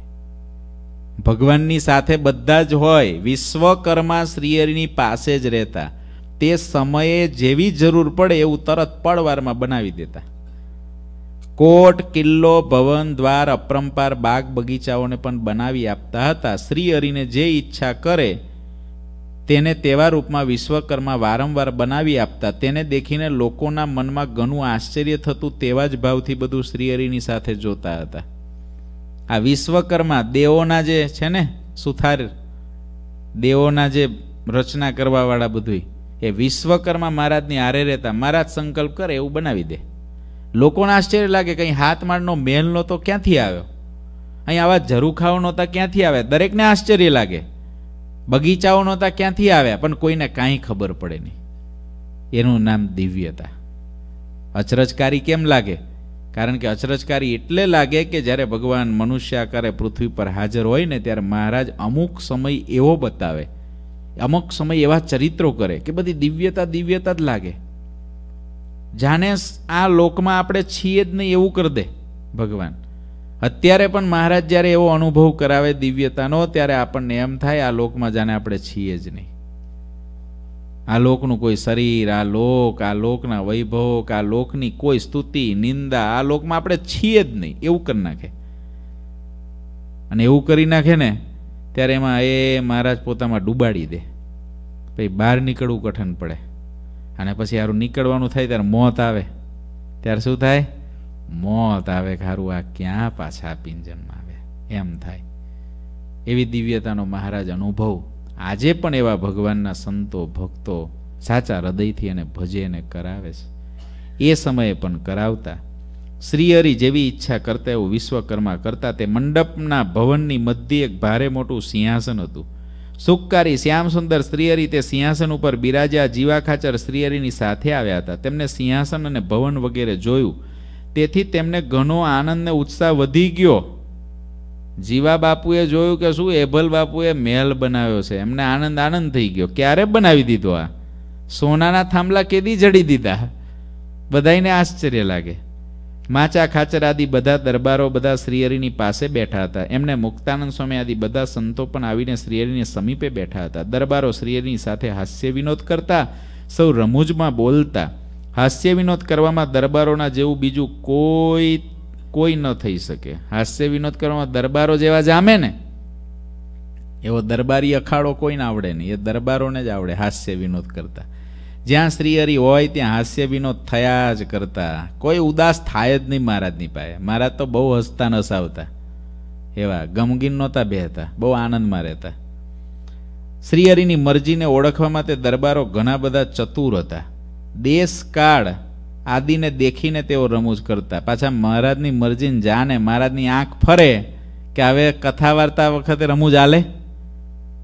S1: ભગવાનની સાથે બધા જ હોય વિશ્વકર્મા શ્રીયરની પાસે જ રહેતા તે સમયે જેવી જરૂર પડે એવું તરત પળવારમાં બનાવી દેતા કોટ કિલ્લો ભવન દ્વાર અપરંપાર બાગ બગીચાઓને પણ બનાવી આપતા હતા શ્રી હરિને જે ઈચ્છા કરે તેને તેવા રૂપમાં વિશ્વકર્મા વારંવાર બનાવી આપતા તેને દેખીને લોકોના મનમાં ઘણું આશ્ચર્ય થતું તેવા જ ભાવથી બધું શ્રીહરિની સાથે જોતા હતા આ વિશ્વકર્મા દેવોના જે છે ને સુથાર દેવોના જે રચના કરવાવાળા બધું એ વિશ્વકર્મા મહારાજની આરે રહેતા મહારાજ સંકલ્પ કરે એવું બનાવી દે લોકોને આશ્ચર્ય લાગે કંઈ હાથમાળનો મેલ નહોતો ક્યાંથી આવ્યો અહીં આવા ઝરૂખાઓ નહોતા ક્યાંથી આવ્યા દરેકને આશ્ચર્ય લાગે બગીચાઓ નહોતા ક્યાંથી આવ્યા પણ કોઈને કાંઈ ખબર પડે નહીં એનું નામ દિવ્યતા અચરજકારી કેમ લાગે કારણ કે અચરજકારી એટલે લાગે કે જ્યારે ભગવાન મનુષ્ય આકારે પૃથ્વી પર હાજર હોય ને ત્યારે મહારાજ અમુક સમય એવો બતાવે અમુક સમય એવા ચરિત્રો કરે કે બધી દિવ્યતા દિવ્યતા જ લાગે જાણે આ લોકમાં આપણે છીએ જ નહીં એવું કરી દે ભગવાન અત્યારે પણ મહારાજ જ્યારે એવો અનુભવ કરાવે દિવ્યતાનો ત્યારે આપણને એમ થાય આ લોકમાં જાણે આપણે છીએ જ નહીં આ લોકનું કોઈ શરીર આ લોક આ લોકના વૈભવ આ લોકની કોઈ સ્તુતિ નિંદા આ લોકમાં આપણે છીએ જ નહીં એવું કરી નાખે અને એવું કરી નાખે ને ત્યારે એમાં એ મહારાજ પોતામાં ડૂબાડી દે પછી બહાર નીકળવું કઠન પડે અને પછી હારું નીકળવાનું થાય ત્યારે મોત આવે ત્યારે શું થાય મોત આવે કે આ ક્યાં પાછા પિંજરમાં આવે એમ થાય એવી દિવ્યતાનો મહારાજ અનુભવ આજે પણ એવા ભગવાનના સંતો ભક્તો સાચા હૃદયથી એને ભજે એને કરાવે છે એ સમયે પણ કરાવતા શ્રીહરિ જેવી ઈચ્છા કરતા એવું વિશ્વકર્મા કરતા તે મંડપના ભવનની મધ્યે એક ભારે મોટું સિંહાસન હતું સુખકારી શ્યામ સુંદર શ્રીહરી તે સિંહાસન ઉપર બિરાજા જીવા ખાચર શ્રીહરિની સાથે આવ્યા હતા તેમને સિંહાસન અને ભવન વગેરે જોયું તેથી તેમને ઘણો આનંદ ને ઉત્સાહ વધી ગયો જીવા બાપુએ જોયું કે શું એભલ બાપુએ મહેલ બનાવ્યો છે એમને આનંદ આનંદ થઈ ગયો ક્યારે બનાવી દીધો આ સોનાના થાંભલા કેદી જડી દીધા બધાને આશ્ચર્ય લાગે માચા ખાચર આદિ બધા દરબારો બધા શ્રીહરિની પાસે બેઠા હતા એમને મુક્તાનંદ સ્વામી આદિ બધા સંતો પણ આવીને શ્રીહરિની સમીપે બેઠા હતા દરબારો શ્રીહરિની સાથે હાસ્ય વિનોદ કરતા સૌ રમૂજમાં બોલતા હાસ્ય વિનોદ કરવામાં દરબારોના જેવું બીજું કોઈ કોઈ ન થઈ શકે હાસ્ય વિનોદ કરવામાં દરબારો જેવા જામે ને એવો દરબારી અખાડો કોઈને આવડે નહીં એ દરબારોને જ આવડે હાસ્ય વિનોદ કરતા જ્યાં શ્રીહરિ હોય ત્યાં હાસ્ય વિનોદ થયા જ કરતા કોઈ ઉદાસ થાય જ નહીં મહારાજની પાસે મહારાજ તો બહુ હસતા નસાવતા એવા ગમગીન નહોતા બેહતા બહુ આનંદમાં રહેતા શ્રીહરિની મરજીને ઓળખવામાં તે દરબારો ઘણા બધા ચતુર હતા દેશ કાળ આદિને દેખીને તેઓ રમૂજ કરતા પાછા મહારાજની મરજીને જાને મહારાજની આંખ ફરે કે હવે કથા વાર્તા વખતે રમૂજ આલે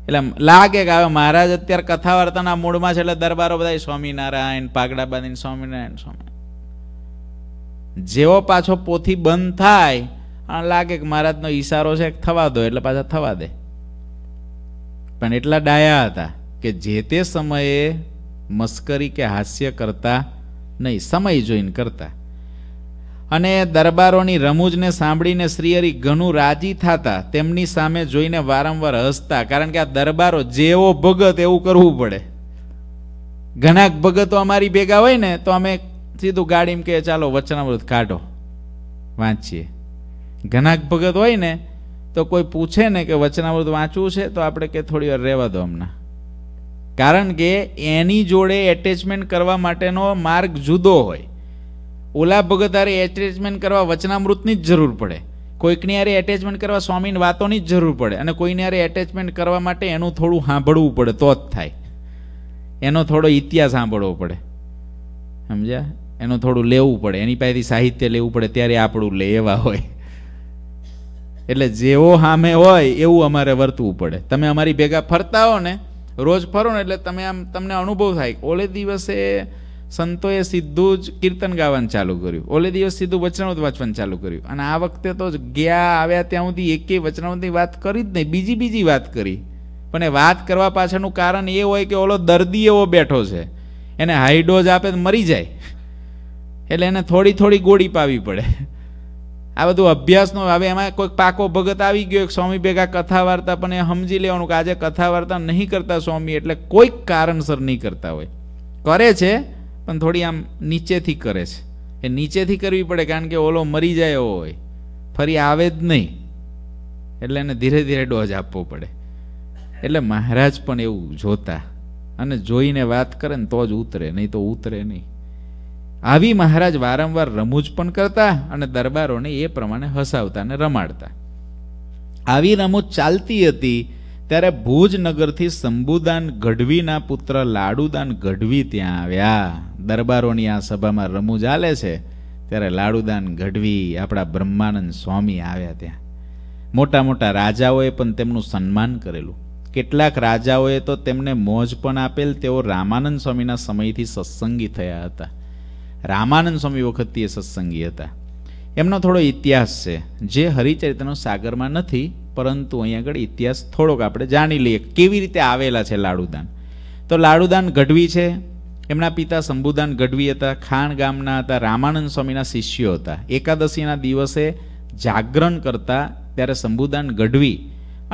S1: એટલે લાગે કે હવે મહારાજ અત્યારે કથા વાર્તાના મૂળમાં છે એટલે દરબારો બધા સ્વામિનારાયણ પાઘડા બાંધીને સ્વામિનારાયણ સ્વામી જેવો પાછો પોથી બંધ થાય અને લાગે કે મહારાજનો ઈશારો છે થવા દો એટલે પાછા થવા દે પણ એટલા ડાયા હતા કે જે તે સમયે મસ્કરી કે હાસ્ય કરતા નહીં સમય જોઈને કરતા અને દરબારોની રમૂજને સાંભળીને શ્રીહરિ ઘણું રાજી થતા તેમની સામે જોઈને વારંવાર હસતા કારણ કે આ દરબારો જેવો ભગત એવું કરવું પડે ઘણા ભગતો અમારી ભેગા હોય ને તો અમે સીધું ગાડીમાં કે ચાલો વચનાવૃત કાઢો વાંચીએ ઘણા ભગત હોય ને તો કોઈ પૂછે ને કે વચનાવૃત વાંચવું છે તો આપણે કે થોડી વાર રહેવા દો હમણાં કારણ કે એની જોડે એટેચમેન્ટ કરવા માટેનો માર્ગ જુદો હોય ઓલા ભગત હારે એટેચમેન્ટ કરવા વચનામૃતની જ જરૂર પડે કોઈકની હારે એટેચમેન્ટ કરવા સ્વામીની વાતોની જ જરૂર પડે અને કોઈને હારે એટેચમેન્ટ કરવા માટે એનું થોડું સાંભળવું પડે તો જ થાય એનો થોડો ઇતિહાસ સાંભળવો પડે સમજ્યા એનું થોડું લેવું પડે એની પાસેથી સાહિત્ય લેવું પડે ત્યારે આપણું લેવા હોય એટલે જેવો સામે હોય એવું અમારે વર્તવું પડે તમે અમારી ભેગા ફરતા હો ને રોજ ફરો ને એટલે તમે આમ તમને અનુભવ થાય ઓલે દિવસે સંતોએ સીધું જ કીર્તન ગાવાનું ચાલુ કર્યું ઓલે દિવસ સીધું વચનામૃત વાંચવાનું ચાલુ કર્યું અને આ વખતે તો ગયા આવ્યા ત્યાં સુધી એકે વચનામૃતની વાત કરી જ નહીં બીજી બીજી વાત કરી પણ એ વાત કરવા પાછળનું કારણ એ હોય કે ઓલો દર્દી એવો બેઠો છે એને હાઈ ડોઝ આપે તો મરી જાય એટલે એને થોડી થોડી ગોળી પાવી પડે આ બધું અભ્યાસનો હવે એમાં કોઈક પાકો ભગત આવી ગયો એક સ્વામી ભેગા કથા વાર્તા પણ એ સમજી લેવાનું કે આજે કથા વાર્તા નહીં કરતા સ્વામી એટલે કોઈક કારણસર નહીં કરતા હોય કરે છે પણ થોડી આમ નીચેથી કરે છે એ નીચેથી કરવી પડે કારણ કે ઓલો મરી જાય એવો હોય ફરી આવે જ નહીં એટલે એને ધીરે ધીરે ડોઝ આપવો પડે એટલે મહારાજ પણ એવું જોતા અને જોઈને વાત કરે ને તો જ ઉતરે નહીં તો ઉતરે નહીં આવી મહારાજ વારંવાર રમૂજ પણ કરતા અને દરબારોને એ પ્રમાણે હસાવતા અને રમાડતા આવી રમૂજ ચાલતી હતી ત્યારે ભુજ નગરથી શંભુદાન ગઢવીના પુત્ર લાડુદાન ગઢવી ત્યાં આવ્યા દરબારોની આ સભામાં રમૂ ચાલે છે ત્યારે લાડુદાન ગઢવી આપણા બ્રહ્માનંદ સ્વામી આવ્યા ત્યાં મોટા મોટા રાજાઓએ પણ તેમનું સન્માન કરેલું કેટલાક રાજાઓએ તો તેમને મોજ પણ આપેલ તેઓ રામાનંદ સ્વામીના સમયથી સત્સંગી થયા હતા રામાનંદ સ્વામી વખતથી એ સત્સંગી હતા એમનો થોડો ઇતિહાસ છે જે હરિચરિત્રનો સાગરમાં નથી પરંતુ અહીંયા આગળ ઇતિહાસ થોડોક આપણે જાણી લઈએ કેવી રીતે આવેલા છે લાડુદાન તો લાડુદાન ગઢવી છે એમના પિતા શંભુદાન ગઢવી હતા ખાણ ગામના હતા રામાનંદ સ્વામીના શિષ્યો હતા એકાદશીના દિવસે જાગરણ કરતા ત્યારે શંભુદાન ગઢવી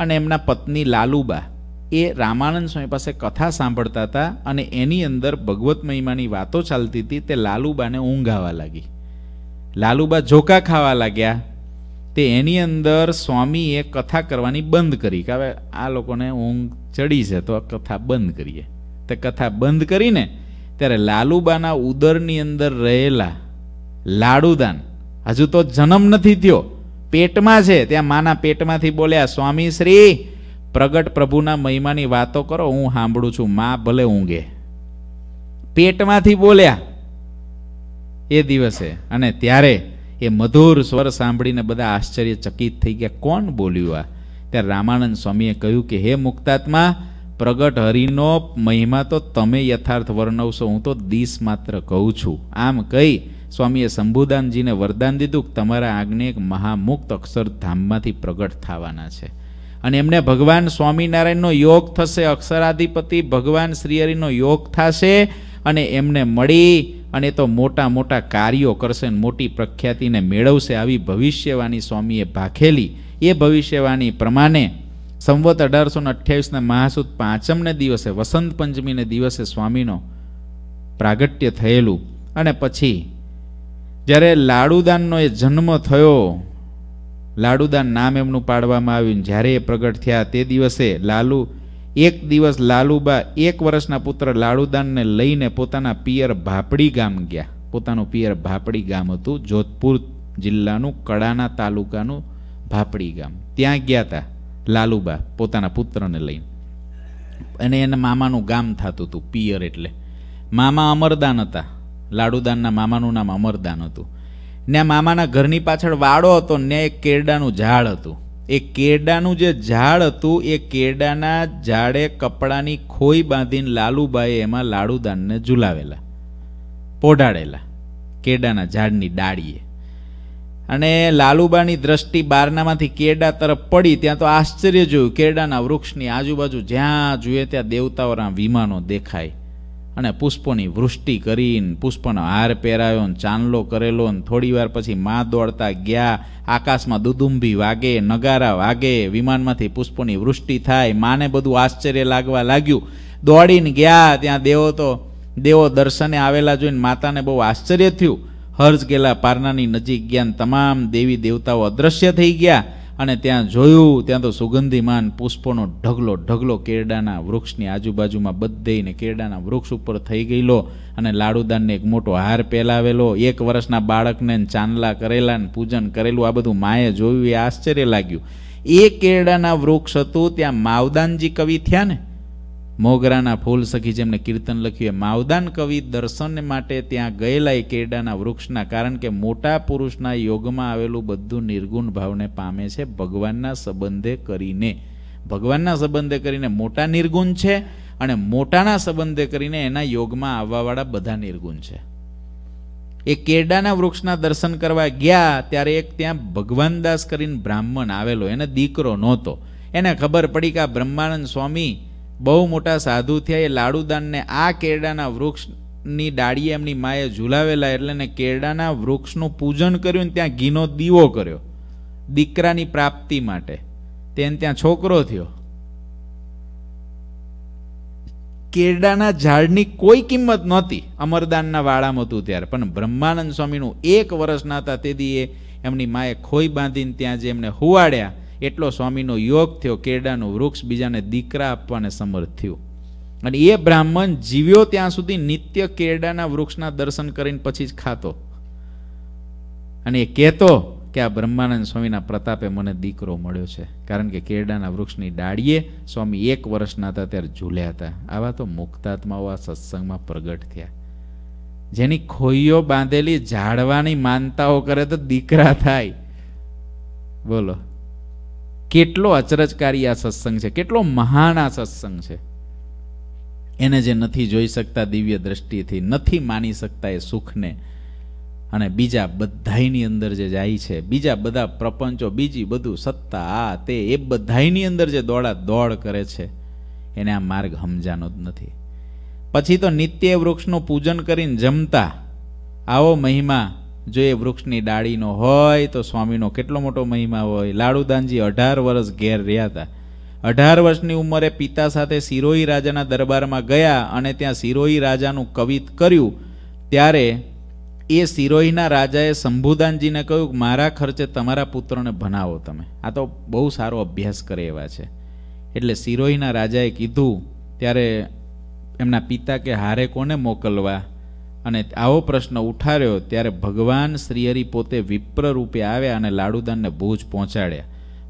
S1: અને એમના પત્ની લાલુબા એ રામાનંદ સ્વામી પાસે કથા સાંભળતા હતા અને એની અંદર ભગવત મહિમાની વાતો ચાલતી હતી તે લાલુબાને ઊંઘ આવવા લાગી લાલુબા ઝોકા ખાવા લાગ્યા તે એની અંદર સ્વામીએ કથા કરવાની બંધ કરી કે હવે આ લોકોને ઊંઘ ચડી છે તો કથા બંધ કરીએ તે કથા બંધ કરીને ત્યારે લાલુબાના ઉદરની અંદર રહેલા લાડુદાન હજુ તો જન્મ નથી થયો પેટમાં છે ત્યાં માના પેટમાંથી બોલ્યા સ્વામી શ્રી પ્રગટ પ્રભુના મહિમાની વાતો કરો હું સાંભળું છું મા ભલે ઊંઘે પેટમાંથી બોલ્યા એ દિવસે અને ત્યારે એ મધુર સ્વર સાંભળીને બધા આશ્ચર્યચકિત થઈ ગયા કોણ બોલ્યું આ ત્યારે રામાનંદ સ્વામીએ કહ્યું કે હે મુક્તાત્મા પ્રગટ હરિનો મહિમા તો તમે યથાર્થ વર્ણવશો હું તો દિશ માત્ર કહું છું આમ કહી સ્વામીએ શંભુદાનજીને વરદાન દીધું કે તમારા આગને એક મહામુક્ત અક્ષરધામમાંથી પ્રગટ થવાના છે અને એમને ભગવાન સ્વામિનારાયણનો યોગ થશે અક્ષરાધિપતિ ભગવાન શ્રીહરિનો યોગ થશે અને એમને મળી અને તો મોટા મોટા કાર્યો કરશે અને મોટી પ્રખ્યાતિને મેળવશે આવી ભવિષ્યવાણી સ્વામીએ ભાખેલી એ ભવિષ્યવાણી પ્રમાણે સંવત અઢારસો ને અઠ્યાવીસના મહાસુદ પાંચમને દિવસે વસંત પંચમીને દિવસે સ્વામીનો પ્રાગટ્ય થયેલું અને પછી જ્યારે લાડુદાનનો એ જન્મ થયો લાડુદાન નામ એમનું પાડવામાં આવ્યું જ્યારે એ પ્રગટ થયા તે દિવસે લાલુ એક દિવસ લાલુબા એક વર્ષના પુત્ર લાડુદાનને લઈને પોતાના પિયર ભાપડી ગામ ગયા પોતાનું પિયર ભાપડી ગામ હતું જોધપુર જિલ્લાનું કડાના તાલુકાનું ભાપડી ગામ ત્યાં ગયા હતા લાલુબા પોતાના પુત્રને લઈને અને એના મામાનું ગામ થતું હતું પિયર એટલે મામા અમરદાન હતા લાડુદાનના મામાનું નામ અમરદાન હતું ને મામાના ઘરની પાછળ વાડો હતો ને એક કેરડાનું ઝાડ હતું એ કેરડાનું જે ઝાડ હતું એ કેરડાના ઝાડે કપડાની ખોઈ બાંધીને લાલુબાએ એમાં લાડુદાનને ઝુલાવેલા પોઢાડેલા કેરડાના ઝાડની ડાળીએ અને લાલુબાની દ્રષ્ટિ બારનામાંથી કેરડા તરફ પડી ત્યાં તો આશ્ચર્ય જોયું કેરડાના વૃક્ષની આજુબાજુ જ્યાં જોઈએ ત્યાં દેવતાઓના વિમાનો દેખાય અને પુષ્પોની વૃષ્ટિ કરીને પુષ્પનો હાર પહેરાયો ને ચાંદલો કરેલો ને થોડી વાર પછી માં દોડતા ગયા આકાશમાં દુદુંભી વાગે નગારા વાગે વિમાનમાંથી પુષ્પોની વૃષ્ટિ થાય માને બધું આશ્ચર્ય લાગવા લાગ્યું દોડીને ગયા ત્યાં દેવો તો દેવો દર્શને આવેલા જોઈને માતાને બહુ આશ્ચર્ય થયું હર્ષ ગેલા પારનાની નજીક ગયા તમામ દેવી દેવતાઓ અદ્રશ્ય થઈ ગયા અને ત્યાં જોયું ત્યાં તો સુગંધીમાન પુષ્પોનો ઢગલો ઢગલો કેરડાના વૃક્ષની આજુબાજુમાં બધેને કેરડાના વૃક્ષ ઉપર થઈ ગયેલો અને લાડુદાનને એક મોટો હાર પહેલાવેલો એક વર્ષના બાળકને ચાંદલા કરેલા ને પૂજન કરેલું આ બધું માએ જોયું એ આશ્ચર્ય લાગ્યું એ કેરડાના વૃક્ષ હતું ત્યાં માવદાનજી કવિ થયા ને મોગરાના ફૂલ સખી જેમને કીર્તન લખ્યું એ માવદાન કવિ દર્શન માટે ત્યાં ગયેલા એ કેરડાના વૃક્ષના કારણ કે મોટા પુરુષના યોગમાં આવેલું બધું નિર્ગુણ ભાવને પામે છે ભગવાનના સંબંધે કરીને ભગવાનના સંબંધે કરીને મોટા નિર્ગુણ છે અને મોટાના સંબંધે કરીને એના યોગમાં આવવાવાળા બધા નિર્ગુણ છે એ કેરડાના વૃક્ષના દર્શન કરવા ગયા ત્યારે એક ત્યાં ભગવાનદાસ કરીને બ્રાહ્મણ આવેલો એને દીકરો નહોતો એને ખબર પડી કે આ બ્રહ્માનંદ સ્વામી બહુ મોટા સાધુ થયા એ લાડુદાનને આ કેરડાના વૃક્ષની ડાળીએ એમની માએ ઝુલાવેલા એટલે ને કેરડાના વૃક્ષનું પૂજન કર્યું ને ત્યાં ઘીનો દીવો કર્યો દીકરાની પ્રાપ્તિ માટે તેને ત્યાં છોકરો થયો કેરડાના ઝાડની કોઈ કિંમત નહોતી અમરદાનના વાળામાં હતું ત્યારે પણ બ્રહ્માનંદ સ્વામીનું એક વર્ષના હતા તેથી એ એમની માએ ખોઈ બાંધીને ત્યાં જે એમને હુવાડ્યા એટલો સ્વામીનો યોગ થયો કેરડાનું વૃક્ષ બીજાને દીકરા આપવાને સમર્થ થયું અને એ બ્રાહ્મણ જીવ્યો ત્યાં સુધી નિત્ય કેરડાના વૃક્ષના દર્શન કરીને પછી જ ખાતો અને એ કહેતો કે આ બ્રહ્માનંદ સ્વામીના પ્રતાપે મને દીકરો મળ્યો છે કારણ કે કેરડાના વૃક્ષની ડાળીએ સ્વામી એક વર્ષના હતા ત્યારે ઝૂલ્યા હતા આવા તો મુક્તાત્માઓ આ સત્સંગમાં પ્રગટ થયા જેની ખોઈઓ બાંધેલી ઝાડવાની માનતાઓ કરે તો દીકરા થાય બોલો કેટલો અચરજકારી આ સત્સંગ છે કેટલો મહાન આ સત્સંગ છે એને જે નથી જોઈ શકતા દિવ્ય દ્રષ્ટિથી નથી માની શકતા એ સુખને અને બીજા બધાની અંદર જે જાય છે બીજા બધા પ્રપંચો બીજી બધું સત્તા આ તે એ બધાની અંદર જે દોડા દોડ કરે છે એને આ માર્ગ સમજાનો જ નથી પછી તો નિત્ય વૃક્ષનું પૂજન કરીને જમતા આવો મહિમા જો એ વૃક્ષની ડાળીનો હોય તો સ્વામીનો કેટલો મોટો મહિમા હોય લાડુદાનજી અઢાર વર્ષ ઘેર રહ્યા હતા અઢાર વર્ષની ઉંમરે પિતા સાથે સિરોહી રાજાના દરબારમાં ગયા અને ત્યાં સિરોહી રાજાનું કવિત કર્યું ત્યારે એ સિરોહીના રાજાએ શંભુદાનજીને કહ્યું કે મારા ખર્ચે તમારા પુત્રને ભણાવો તમે આ તો બહુ સારો અભ્યાસ કરે એવા છે એટલે સિરોહીના રાજાએ કીધું ત્યારે એમના પિતા કે હારે કોને મોકલવા અને આવો પ્રશ્ન ઉઠાર્યો ત્યારે ભગવાન શ્રીહરિ પોતે વિપ્ર રૂપે આવ્યા અને લાડુદાનને ભુજ પહોંચાડ્યા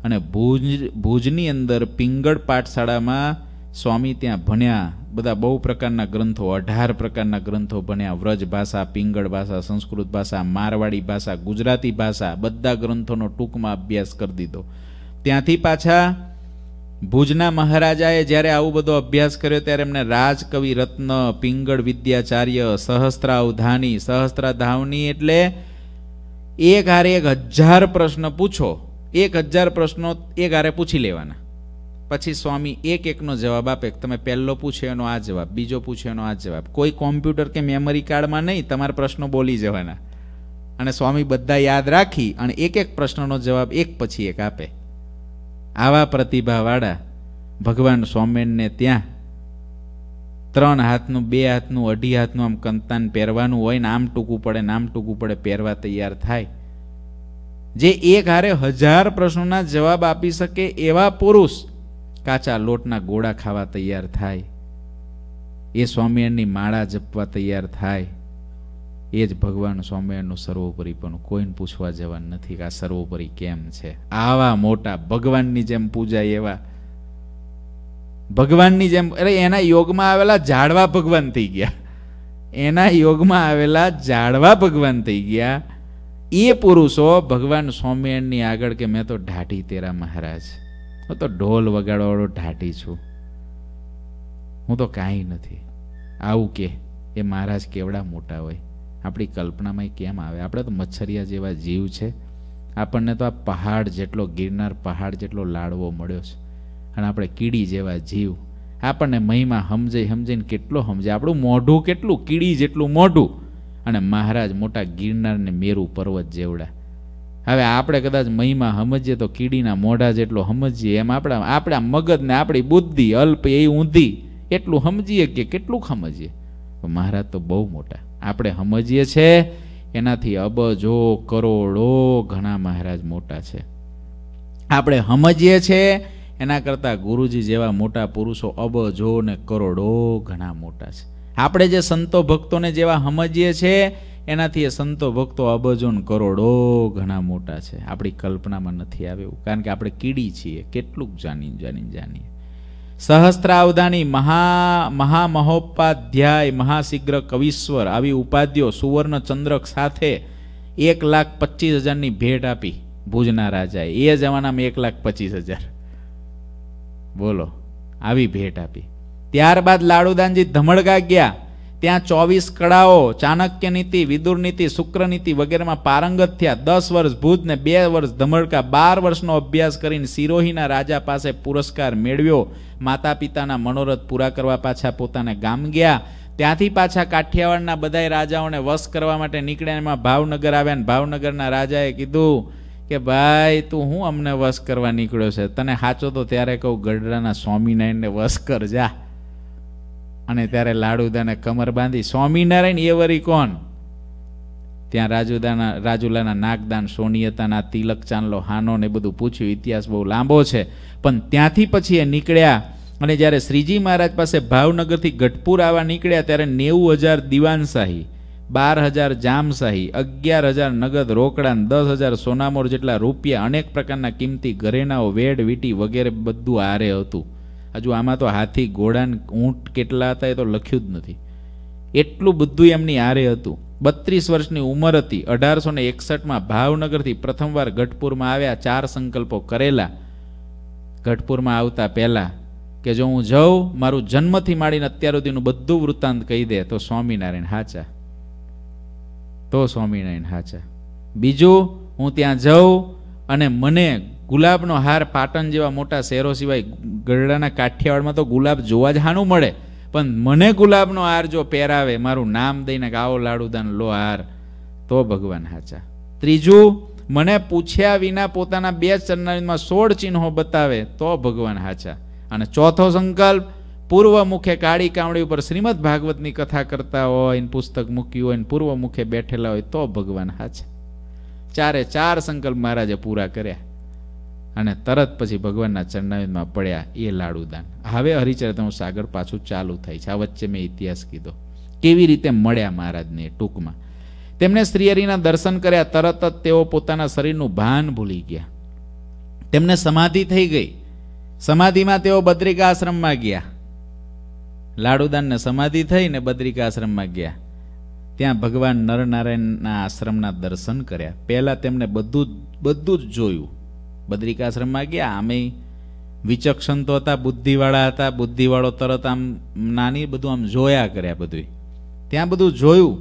S1: અને ભુજ ભુજની અંદર પિંગળ પાઠશાળામાં સ્વામી ત્યાં ભણ્યા બધા બહુ પ્રકારના ગ્રંથો અઢાર પ્રકારના ગ્રંથો ભણ્યા વ્રજ ભાષા પિંગળ ભાષા સંસ્કૃત ભાષા મારવાડી ભાષા ગુજરાતી ભાષા બધા ગ્રંથોનો ટૂંકમાં અભ્યાસ કરી દીધો ત્યાંથી પાછા ભુજના મહારાજાએ જ્યારે આવો બધો અભ્યાસ કર્યો ત્યારે એમને રાજકવિ રત્ન પિંગળ વિદ્યાચાર્ય સહસ્ત્રાવધાની સહસ્ત્રાધાવની એટલે એક હારે એક હજાર પ્રશ્ન પૂછો એક હજાર પ્રશ્નો એક હારે પૂછી લેવાના પછી સ્વામી એક એકનો જવાબ આપે તમે પહેલો પૂછે એનો આ જવાબ બીજો પૂછે એનો આ જવાબ કોઈ કોમ્પ્યુટર કે મેમરી કાર્ડમાં નહીં તમારા પ્રશ્નો બોલી જવાના અને સ્વામી બધા યાદ રાખી અને એક એક પ્રશ્નનો જવાબ એક પછી એક આપે આવા પ્રતિભાવાળા ભગવાન સ્વામિનને ત્યાં ત્રણ હાથનું બે હાથનું અઢી હાથનું આમ કંતાન પહેરવાનું હોય ને આમ ટૂંકું પડે નામ ટૂંકું પડે પહેરવા તૈયાર થાય જે એક હારે હજાર પ્રશ્નોના જવાબ આપી શકે એવા પુરુષ કાચા લોટના ગોળા ખાવા તૈયાર થાય એ સ્વામિનારાયણની માળા જપવા તૈયાર થાય એ જ ભગવાન સ્વામિનારાયણનું સર્વોપરી પણ કોઈને પૂછવા જવાનું નથી કે આ સર્વોપરી કેમ છે આવા મોટા ભગવાનની જેમ પૂજાય એવા ભગવાનની જેમ અરે એના યોગમાં આવેલા ઝાડવા ભગવાન થઈ ગયા એના યોગમાં આવેલા ઝાડવા ભગવાન થઈ ગયા એ પુરુષો ભગવાન સ્વામિનારાયણની આગળ કે મેં તો ઢાઢી તેરા મહારાજ હું તો ઢોલ વગાડવાળો ઢાઢી છું હું તો કાંઈ નથી આવું કે એ મહારાજ કેવડા મોટા હોય આપણી કલ્પનામાં કેમ આવે આપણે તો મચ્છરિયા જેવા જીવ છે આપણને તો આ પહાડ જેટલો ગિરનાર પહાડ જેટલો લાડવો મળ્યો છે અને આપણે કીડી જેવા જીવ આપણને મહિમા સમજાઈ સમજાઈને કેટલો સમજે આપણું મોઢું કેટલું કીડી જેટલું મોઢું અને મહારાજ મોટા ગિરનારને મેરુ પર્વત જેવડા હવે આપણે કદાચ મહિમા સમજીએ તો કીડીના મોઢા જેટલો સમજીએ એમ આપણા આપણા મગજને આપણી બુદ્ધિ અલ્પ એ ઊંધી એટલું સમજીએ કે કેટલું સમજીએ મહારાજ તો બહુ મોટા આપણે સમજીએ છીએ એનાથી અબજો કરોડો ઘણા મહારાજ મોટા છે આપણે સમજીએ છીએ એના કરતાં ગુરુજી જેવા મોટા પુરુષો અબજો ને કરોડો ઘણા મોટા છે આપણે જે સંતો ભક્તોને જેવા સમજીએ છીએ એનાથી એ સંતો ભક્તો અબજો ને કરોડો ઘણા મોટા છે આપણી કલ્પનામાં નથી આવ્યું કારણ કે આપણે કીડી છીએ કેટલુંક જાણી જાણી જાણીએ સહસ્ત્રાવધાની મહા મહામહોપાધ્યાય મહાશીઘ્ર કવિશ્વર આવી ઉપાધિઓ સુવર્ણ ચંદ્રક સાથે એક લાખ પચીસ હજારની ભેટ આપી ભુજના રાજાએ એ જમાનામાં એક લાખ પચીસ હજાર બોલો આવી ભેટ આપી ત્યારબાદ લાડુદાનજી ધમડકા ગયા ત્યાં ચોવીસ કળાઓ ચાણક્ય નીતિ વિદુર નીતિ શુક્ર નીતિ વગેરેમાં પારંગત થયા દસ વર્ષ ભૂજને બે વર્ષ ધમડકા બાર વર્ષનો અભ્યાસ કરીને સિરોહીના રાજા પાસે પુરસ્કાર મેળવ્યો માતા પિતાના મનોરથ પૂરા કરવા પાછા પોતાને ગામ ગયા ત્યાંથી પાછા કાઠિયાવાડના બધાય રાજાઓને વશ કરવા માટે નીકળ્યા એમાં ભાવનગર આવ્યા અને ભાવનગરના રાજાએ કીધું કે ભાઈ તું હું અમને વશ કરવા નીકળ્યો છે તને સાચો તો ત્યારે કહું ગઢડાના સ્વામિનારાયણને વશ કર જા અને ત્યારે લાડુદાને કમર બાંધી સ્વામિનારાયણ એ વરી કોણ ત્યાં રાજુદાના રાજુલાના નાગદાન સોનિયતાના તિલક ચાંદલો હાનો ને બધું પૂછ્યું ઇતિહાસ બહુ લાંબો છે પણ ત્યાંથી પછી એ નીકળ્યા અને જ્યારે શ્રીજી મહારાજ પાસે ભાવનગરથી ગઢપુર આવવા નીકળ્યા ત્યારે નેવું હજાર દિવાનશાહી બાર હજાર જામશાહી અગિયાર હજાર નગદ રોકડાન દસ હજાર સોનામોર જેટલા રૂપિયા અનેક પ્રકારના કિંમતી ઘરેણાઓ વેડ વીટી વગેરે બધું આરે હતું હજુ આમાં તો હાથી ઘોડા ને ઊંટ કેટલા હતા એ તો લખ્યું જ નથી એટલું બધું એમની આરે હતું બત્રીસ વર્ષની ઉંમર હતી અઢારસો ને એકસઠમાં ભાવનગરથી પ્રથમવાર ગઢપુરમાં આવ્યા ચાર સંકલ્પો કરેલા ગઢપુરમાં આવતા પહેલાં કે જો હું જઉં મારું જન્મથી માંડીને અત્યાર સુધીનું બધું વૃત્તાંત કહી દે તો સ્વામિનારાયણ હાચા તો સ્વામિનારાયણ હાચા બીજું હું ત્યાં જઉં અને મને ગુલાબનો હાર પાટણ જેવા મોટા શહેરો સિવાય ગરડાના કાઠિયાવાડમાં તો ગુલાબ જોવા જ હાનું મળે પણ મને ગુલાબનો હાર જો પહેરાવે મારું નામ દઈને ગાઓ લાડુદાન લો હાર તો ભગવાન હાચા ત્રીજું મને પૂછ્યા વિના પોતાના બે ચરણમાં સોળ ચિહ્નો બતાવે તો ભગવાન હાચા અને ચોથો સંકલ્પ પૂર્વ મુખે કાળી કામડી ઉપર શ્રીમદ ભાગવતની કથા કરતા હોય પુસ્તક મૂક્યું હોય પૂર્વ મુખે બેઠેલા હોય તો ભગવાન હાચા ચારે ચાર સંકલ્પ મહારાજે પૂરા કર્યા અને તરત પછી ભગવાનના ચરણાયુધમાં પડ્યા એ લાડુદાન હવે હરિચરિત્રનું સાગર પાછું ચાલુ થાય છે આ વચ્ચે મેં ઇતિહાસ કીધો કેવી રીતે મળ્યા મહારાજને ટૂંકમાં તેમણે શ્રીહરિના દર્શન કર્યા તરત જ તેઓ પોતાના શરીરનું ભાન ભૂલી ગયા તેમને સમાધિ થઈ ગઈ સમાધિમાં તેઓ બદ્રિકા આશ્રમમાં ગયા લાડુદાનને સમાધિ થઈને બદ્રિકા આશ્રમમાં ગયા ત્યાં ભગવાન નરનારાયણના આશ્રમના દર્શન કર્યા પહેલાં તેમણે બધું બધું જ જોયું બદ્રિકાશ્રમમાં ગયા અમે વિચક્ષણ તો હતા બુદ્ધિવાળા હતા બુદ્ધિવાળો તરત આમ નાની બધું આમ જોયા કર્યા બધું ત્યાં બધું જોયું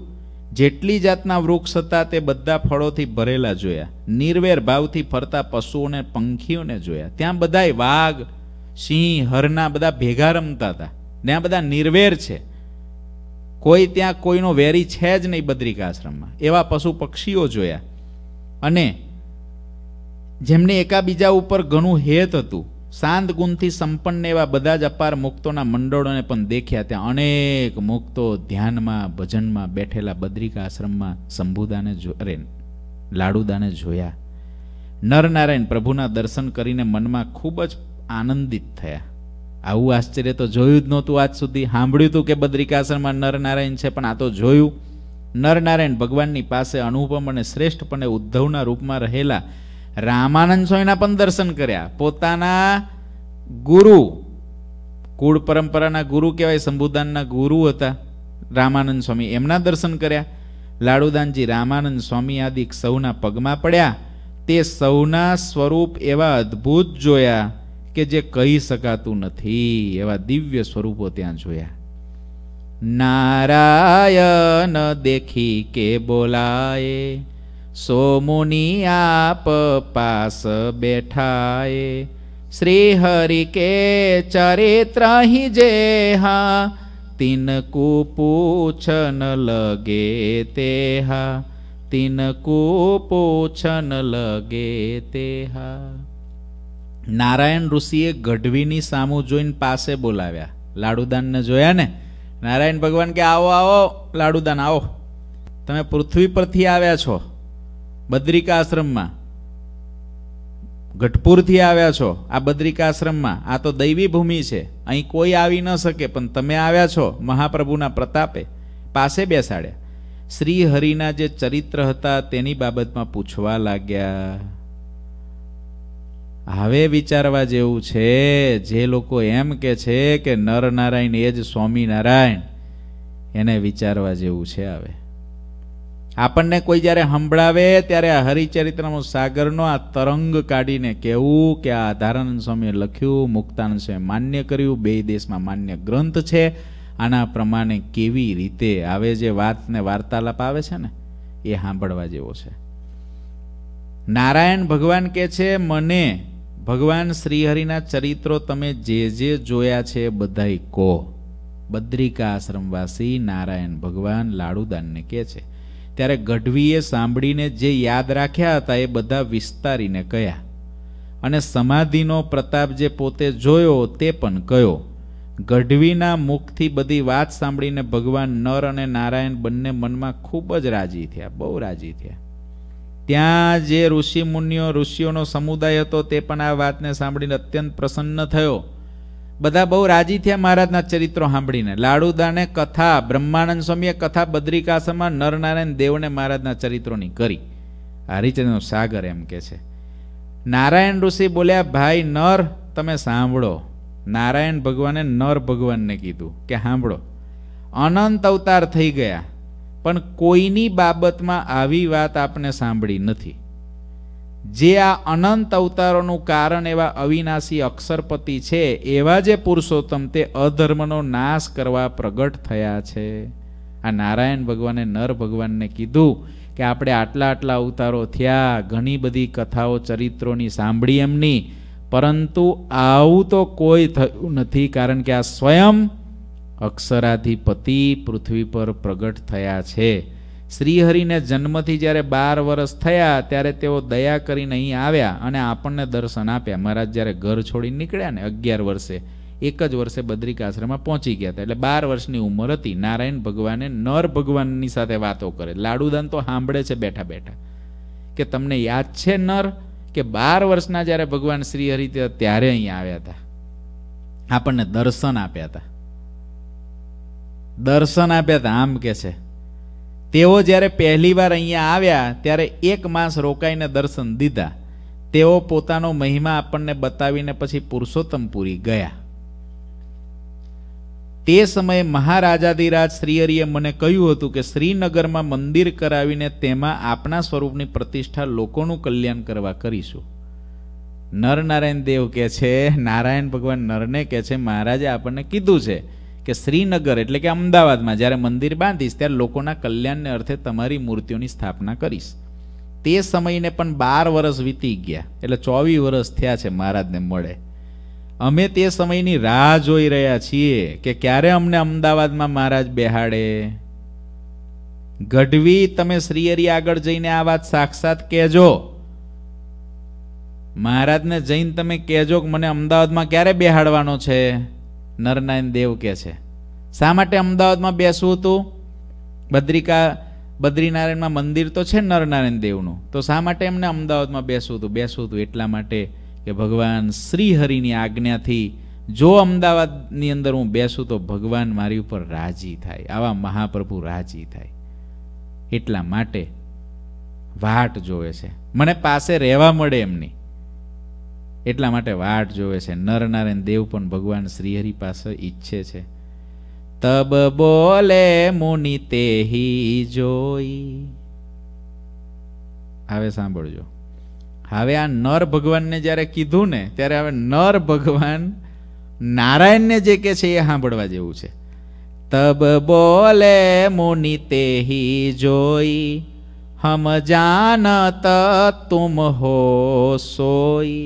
S1: જેટલી જાતના વૃક્ષ હતા તે બધા ફળોથી ભરેલા જોયા નિર્વેર ભાવથી ફરતા પશુઓને પંખીઓને જોયા ત્યાં બધાય વાઘ સિંહ હરના બધા ભેગા રમતા હતા ને આ બધા નિર્વેર છે કોઈ ત્યાં કોઈનો વેરી છે જ નહીં બદ્રિકાશ્રમમાં એવા પશુ પક્ષીઓ જોયા અને જેમને એકાબીજા ઉપર ઘણું હેત હતું શાંત ગુણથી સંપન્ન એવા બધા જ અપાર મુક્તોના મંડળોને પણ દેખ્યા ત્યાં અનેક મુક્તો ધ્યાનમાં ભજનમાં બેઠેલા બદ્રિકા આશ્રમમાં શંભુદાને અરે લાડુદાને જોયા નરનારાયણ પ્રભુના દર્શન કરીને મનમાં ખૂબ જ આનંદિત થયા આવું આશ્ચર્ય તો જોયું જ નહોતું આજ સુધી સાંભળ્યું હતું કે બદ્રિકાશ્રમમાં નરનારાયણ છે પણ આ તો જોયું નરનારાયણ ભગવાનની પાસે અનુપમ અને શ્રેષ્ઠપણે ઉદ્ધવના રૂપમાં રહેલા રામાનંદ સ્વામીના પણ દર્શન કર્યા પોતાના ગુરુ કુળ પરંપરાના ગુરુ કહેવાય સંબુદાનના ગુરુ હતા રામાનંદ સ્વામી એમના દર્શન કર્યા લાડુદાનજી રામાનંદ સ્વામી આદિ સૌના પગમાં પડ્યા તે સૌના સ્વરૂપ એવા અદ્ભુત જોયા કે જે કહી શકાતું નથી એવા દિવ્ય સ્વરૂપો ત્યાં જોયા નારાયણ દેખી કે બોલાય સોમુની આપ પાસ બેઠાએ શ્રી હરિ કે ચરિત્ર હિ જે હા તિનકુ પૂછન લગે તે હા તિનકુ પૂછન લગે તે હા નારાયણ ઋષિએ ગઢવીની સામું જોઈને પાસે બોલાવ્યા લાડુદાનને જોયા ને નારાયણ ભગવાન કે આવો આવો લાડુદાન આવો તમે પૃથ્વી પરથી આવ્યા છો બદ્રિકા આશ્રમમાં ગઢપુરથી આવ્યા છો આ બદ્રિકાશ્રમમાં આ તો દૈવી ભૂમિ છે અહીં કોઈ આવી ન શકે પણ તમે આવ્યા છો મહાપ્રભુના પ્રતાપે પાસે બેસાડ્યા શ્રી હરિના જે ચરિત્ર હતા તેની બાબતમાં પૂછવા લાગ્યા હવે વિચારવા જેવું છે જે લોકો એમ કે છે કે નરનારાયણ એ જ સ્વામિનારાયણ એને વિચારવા જેવું છે હવે આપણને કોઈ જ્યારે સંભળાવે ત્યારે આ હરિચરિત્રનો સાગરનો આ તરંગ કાઢીને કહેવું કે આ ધારાનંદ સ્વામીએ લખ્યું મુક્તાનંદે માન્ય કર્યું બે દેશમાં માન્ય ગ્રંથ છે આના પ્રમાણે કેવી રીતે આવે જે વાતને વાર્તાલાપ આવે છે ને એ સાંભળવા જેવો છે નારાયણ ભગવાન કહે છે મને ભગવાન શ્રીહરિના ચરિત્રો તમે જે જે જોયા છે બધાય કહો બદ્રિકા આશ્રમવાસી નારાયણ ભગવાન લાડુદાનને કહે છે ત્યારે ગઢવીએ સાંભળીને જે યાદ રાખ્યા હતા એ બધા વિસ્તારીને કહ્યા અને સમાધિનો પ્રતાપ જે પોતે જોયો તે પણ કયો ગઢવીના મુખથી બધી વાત સાંભળીને ભગવાન નર અને નારાયણ બંને મનમાં ખૂબ જ રાજી થયા બહુ રાજી થયા ત્યાં જે ઋષિ મુનિઓ ઋષિઓનો સમુદાય હતો તે પણ આ વાતને સાંભળીને અત્યંત પ્રસન્ન થયો બધા બહુ રાજી થયા મહારાજના ચરિત્રો સાંભળીને લાડુદાને કથા બ્રહ્માનંદ સ્વામીએ કથા બદ્રિકાશ્રમમાં નરનારાયણ દેવને મહારાજના ચરિત્રોની કરી હરિચંદ્રનો સાગર એમ કે છે નારાયણ ઋષિ બોલ્યા ભાઈ નર તમે સાંભળો નારાયણ ભગવાને નર ભગવાનને કીધું કે સાંભળો અનંત અવતાર થઈ ગયા પણ કોઈની બાબતમાં આવી વાત આપને સાંભળી નથી જે આ અનંત અવતારોનું કારણ એવા અવિનાશી અક્ષરપતિ છે એવા જે પુરુષોત્તમ તે અધર્મનો નાશ કરવા પ્રગટ થયા છે આ નારાયણ ભગવાને નર ભગવાનને કીધું કે આપણે આટલા આટલા અવતારો થયા ઘણી બધી કથાઓ ચરિત્રોની સાંભળી એમની પરંતુ આવું તો કોઈ થયું નથી કારણ કે આ સ્વયં અક્ષરાધિપતિ પૃથ્વી પર પ્રગટ થયા છે શ્રીહરિને જન્મથી જ્યારે બાર વર્ષ થયા ત્યારે તેઓ દયા કરીને અહીં આવ્યા અને આપણને દર્શન આપ્યા મહારાજ જ્યારે ઘર છોડીને નીકળ્યા ને અગિયાર વર્ષે એક જ વર્ષે બદ્રિક આશ્રમમાં પહોંચી ગયા હતા એટલે બાર વર્ષની ઉંમર હતી નારાયણ ભગવાને નર ભગવાનની સાથે વાતો કરે લાડુદાન તો સાંભળે છે બેઠા બેઠા કે તમને યાદ છે નર કે બાર વર્ષના જ્યારે ભગવાન શ્રી ત્યારે અહીં આવ્યા હતા આપણને દર્શન આપ્યા હતા દર્શન આપ્યા હતા આમ કે છે તેઓ જ્યારે પહેલીવાર અહીંયા આવ્યા ત્યારે એક માસ રોકાઈને દર્શન દીધા તેઓ પોતાનો મહિમા આપણને બતાવીને પછી પુરુષોત્તમપુરી ગયા તે સમયે મહારાજાધિરાજ શ્રીહરિએ મને કહ્યું હતું કે શ્રીનગરમાં મંદિર કરાવીને તેમાં આપના સ્વરૂપની પ્રતિષ્ઠા લોકોનું કલ્યાણ કરવા કરીશું નરનારાયણ દેવ કહે છે નારાયણ ભગવાન નરને કહે છે મહારાજે આપણને કીધું છે કે શ્રીનગર એટલે કે અમદાવાદમાં જ્યારે મંદિર બાંધીશ ત્યારે લોકોના કલ્યાણને અર્થે તમારી મૂર્તિઓની સ્થાપના કરીશ તે સમયને પણ બાર વર્ષ વીતી ગયા એટલે ચોવીસ વર્ષ થયા છે મહારાજને મળે અમે તે સમયની રાહ જોઈ રહ્યા છીએ કે ક્યારે અમને અમદાવાદમાં મહારાજ બેહાડે ગઢવી તમે શ્રીયરી આગળ જઈને આ વાત સાક્ષાત કહેજો મહારાજને જઈને તમે કહેજો કે મને અમદાવાદમાં ક્યારે બેહાડવાનો છે નરનાયણ દેવ કે છે શા માટે અમદાવાદમાં બેસવું હતું બદ્રિકા બદ્રીનારાયણમાં મંદિર તો છે નરનારાયણ દેવનું તો શા માટે એમને અમદાવાદમાં બેસવું હતું બેસવું હતું એટલા માટે કે ભગવાન શ્રીહરિની આજ્ઞાથી જો અમદાવાદની અંદર હું બેસું તો ભગવાન મારી ઉપર રાજી થાય આવા મહાપ્રભુ રાજી થાય એટલા માટે વાટ જોવે છે મને પાસે રહેવા મળે એમની એટલા માટે વાટ જોવે છે નરનારાયણ દેવ પણ ભગવાન શ્રીહરિ પાસે ઈચ્છે છે તબ બોલે મુનિ તેહી જોઈ હવે સાંભળજો હવે આ નર ભગવાનને જ્યારે કીધું ને ત્યારે હવે નર ભગવાન નારાયણને જે કે છે એ સાંભળવા જેવું છે તબ બોલે મુનિ તેહી જોઈ હમ જાનત તુમ હો સોઈ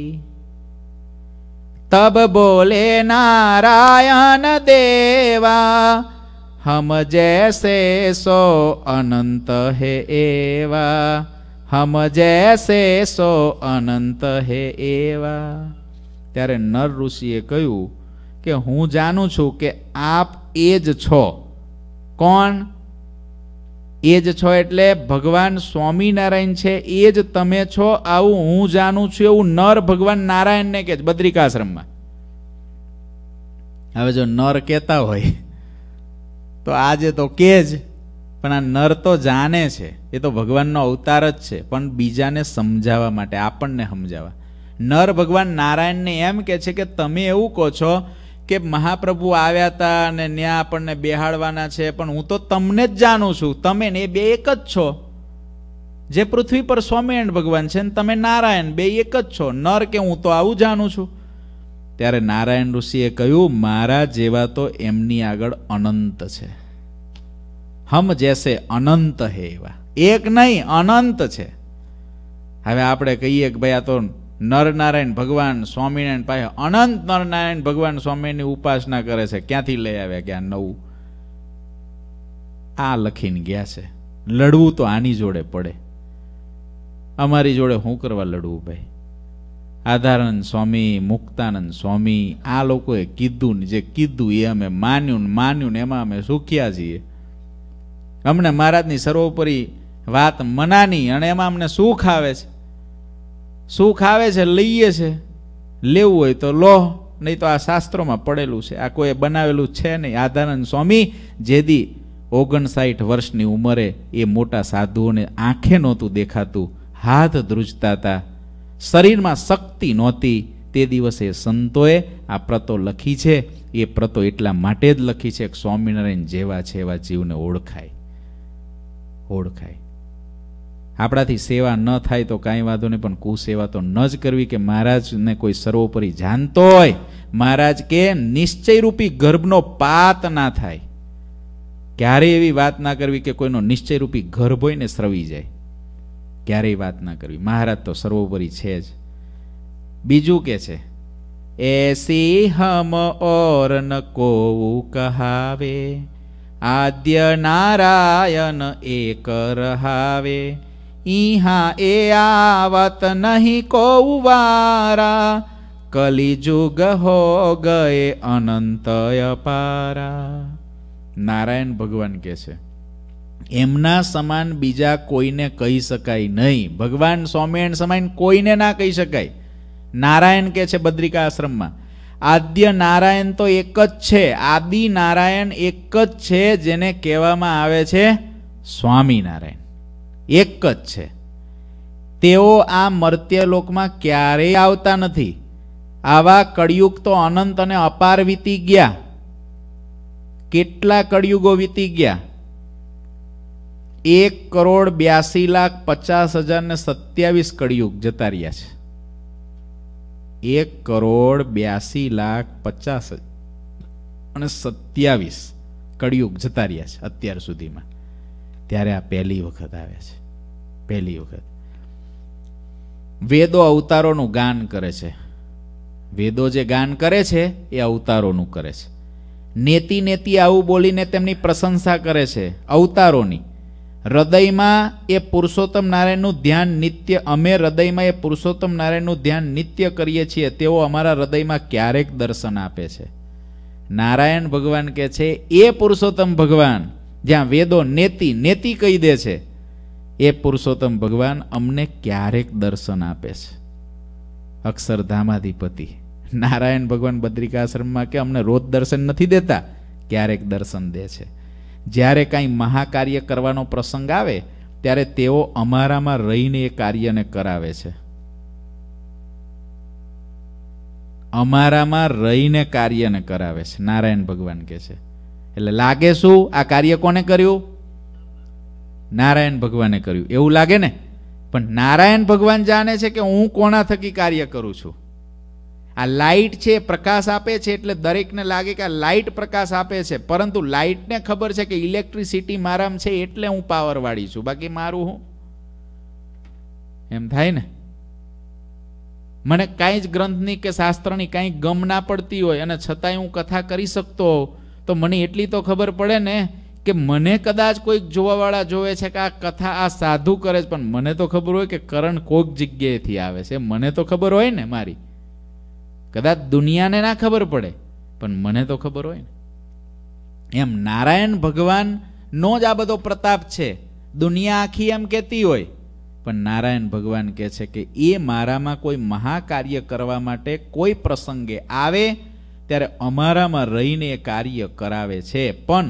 S1: તબ બોલે नारायण દેવા हम जैसे સો अनंत है એવા હમ જૈસે સો અનંત હે એવા ત્યારે નર ઋષિએ કહ્યું કે હું જાણું છું કે આપ એ જ છો કોણ એ જ છો એટલે ભગવાન સ્વામિનારાયણ છે એ જ તમે છો આવું હું જાણું છું એવું નર ભગવાન નારાયણને કે બદ્રિકાશ્રમમાં હવે જો નર કહેતા હોય તો આજે તો કે જ પણ આ નર તો જાણે છે એ તો ભગવાનનો અવતાર જ છે પણ બીજાને સમજાવવા માટે આપણને સમજાવવા નર ભગવાન નારાયણને એમ કે છે કે તમે એવું કહો છો કે મહાપ્રભુ આવ્યા હતા અને ત્યાં આપણને બેહાડવાના છે પણ હું તો તમને જ જાણું છું તમે ને એ બે એક જ છો જે પૃથ્વી પર સ્વામિનારાયણ ભગવાન છે ને તમે નારાયણ બે એક જ છો નર કે હું તો આવું જાણું છું ત્યારે નારાયણ ઋષિએ કહ્યું મારા જેવા તો એમની આગળ અનંત છે હમ જેસે અનંત હે એવા એક નહીં અનંત છે હવે આપણે કહીએ કે ભાઈ આ તો નરનારાયણ ભગવાન સ્વામિનારાયણ પાસે અનંત નરનારાયણ ભગવાન સ્વામીની ઉપાસના કરે છે ક્યાંથી લઈ આવ્યા ક્યાં નવું આ લખીને ગયા છે લડવું તો આની જોડે પડે અમારી જોડે શું કરવા લડવું ભાઈ આધારાનંદ સ્વામી મુક્તાનંદ સ્વામી આ લોકોએ કીધું ને જે કીધું એ અમે માન્યું ને માન્યું ને એમાં અમે સુખ્યા છીએ અમને મહારાજની સર્વોપરી વાત મનાની અને એમાં અમને સુખ આવે છે સુખ આવે છે લઈએ છે લેવું હોય તો લો નહીં તો આ શાસ્ત્રોમાં પડેલું છે આ કોઈ બનાવેલું છે નહીં આધાનંદ સ્વામી જેદી ઓગણસાઠ વર્ષની ઉંમરે એ મોટા સાધુઓને આંખે નહોતું દેખાતું હાથ ધ્રુજતા હતા શરીરમાં શક્તિ નહોતી તે દિવસે સંતોએ આ પ્રતો લખી છે એ પ્રતો એટલા માટે જ લખી છે કે સ્વામિનારાયણ જેવા છે એવા જીવને ઓળખાય ઓળખાય આપણાથી સેવા ન થાય તો કાંઈ વાંધો નહીં પણ કુસેવા તો ન જ કરવી કે મહારાજને કોઈ સર્વોપરી જાણતો હોય મહારાજ કે નિશ્ચયરૂપી ગર્ભનો પાત ના થાય ક્યારેય એવી વાત ના કરવી કે કોઈનો નિશ્ચયરૂપી ગર્ભ હોય ને સ્રવી જાય ક્યારેય વાત ના કરવી મહારાજ તો સર્વોપરી છે જ બીજું કે છે એસી હમ ઓર ન કોવું કહાવે આદ્ય નારાયણ એક રહાવે ઈહા એ આવત નહીં કૌવારા કલિયુગ હો ગયે અનંત અપારા નારાયણ ભગવાન કહે છે એમના સમાન બીજા કોઈને કહી શકાય નહીં ભગવાન સ્વામિનારાયણ સમાન કોઈને ના કહી શકાય નારાયણ કહે છે બદ્રિકા આશ્રમમાં આદ્ય નારાયણ તો એક જ છે આદિ નારાયણ એક જ છે જેને કહેવામાં આવે છે સ્વામિનારાયણ એક જ છે તેઓ આ મર્ત્યલોકમાં ક્યારેય આવતા નથી આવા કળિયુગ તો અનંત અને અપાર વીતી ગયા કેટલા કળિયુગો વીતી ગયા એક કરોડ બ્યાસી લાખ પચાસ હજાર ને સત્યાવીસ કળિયુગ જતા રહ્યા છે એક કરોડ બ્યાસી લાખ પચાસ અને સત્યાવીસ કળિયુગ જતા રહ્યા છે અત્યાર સુધીમાં ત્યારે આ પહેલી વખત આવે છે પહેલી વખત વેદો અવતારોનું ગાન કરે છે વેદો જે ગાન કરે છે એ અવતારોનું કરે છે નેતી નેતી આવું બોલીને તેમની પ્રશંસા કરે છે અવતારોની હૃદયમાં એ પુરુષોત્તમ નારાયણનું ધ્યાન નિત્ય અમે હૃદયમાં એ પુરુષોત્તમ નારાયણનું ધ્યાન નિત્ય કરીએ છીએ તેઓ અમારા હૃદયમાં ક્યારેક દર્શન આપે છે નારાયણ ભગવાન કહે છે એ પુરુષોત્તમ ભગવાન જ્યાં વેદો નેતિ નેતિ કહી દે છે એ પુરુષોત્તમ ભગવાન અમને ક્યારેક દર્શન આપે છે અક્ષરધામાધિપતિ નારાયણ ભગવાન બદ્રિકાશ્રમમાં કે અમને રોજ દર્શન નથી દેતા ક્યારેક દર્શન દે છે જ્યારે કાંઈ મહાકાર્ય કરવાનો પ્રસંગ આવે ત્યારે તેઓ અમારામાં રહીને એ કાર્યને કરાવે છે અમારામાં રહીને કાર્યને કરાવે છે નારાયણ ભગવાન કહે છે એટલે લાગે શું આ કાર્ય કોને કર્યું નારાયણ ભગવાને કર્યું એવું લાગે ને પણ નારાયણ ભગવાન જાણે છે કે હું કોના થકી કાર્ય કરું છું આ લાઇટ છે પ્રકાશ આપે છે એટલે દરેકને લાગે કે આ લાઇટ પ્રકાશ આપે છે પરંતુ લાઇટને ખબર છે કે ઇલેક્ટ્રિસિટી મારામાં છે એટલે હું પાવરવાળી છું બાકી મારું હું એમ થાય ને મને કાંઈ જ ગ્રંથની કે શાસ્ત્રની કાંઈ ગમ ના પડતી હોય અને છતાંય હું કથા કરી શકતો હોઉં તો મને એટલી તો ખબર પડે ને કે મને કદાચ કોઈક જોવાવાળા જોવે છે કે આ કથા આ સાધુ કરે છે પણ મને તો ખબર હોય કે કરણ કોઈક જગ્યાએથી આવે છે મને તો ખબર હોય ને મારી કદાચ દુનિયાને ના ખબર પડે પણ મને તો ખબર હોય ને એમ નારાયણ ભગવાનનો જ આ બધો પ્રતાપ છે દુનિયા આખી એમ કહેતી હોય પણ નારાયણ ભગવાન કહે છે કે એ મારામાં કોઈ મહાકાર્ય કરવા માટે કોઈ પ્રસંગે આવે ત્યારે અમારામાં રહીને એ કાર્ય કરાવે છે પણ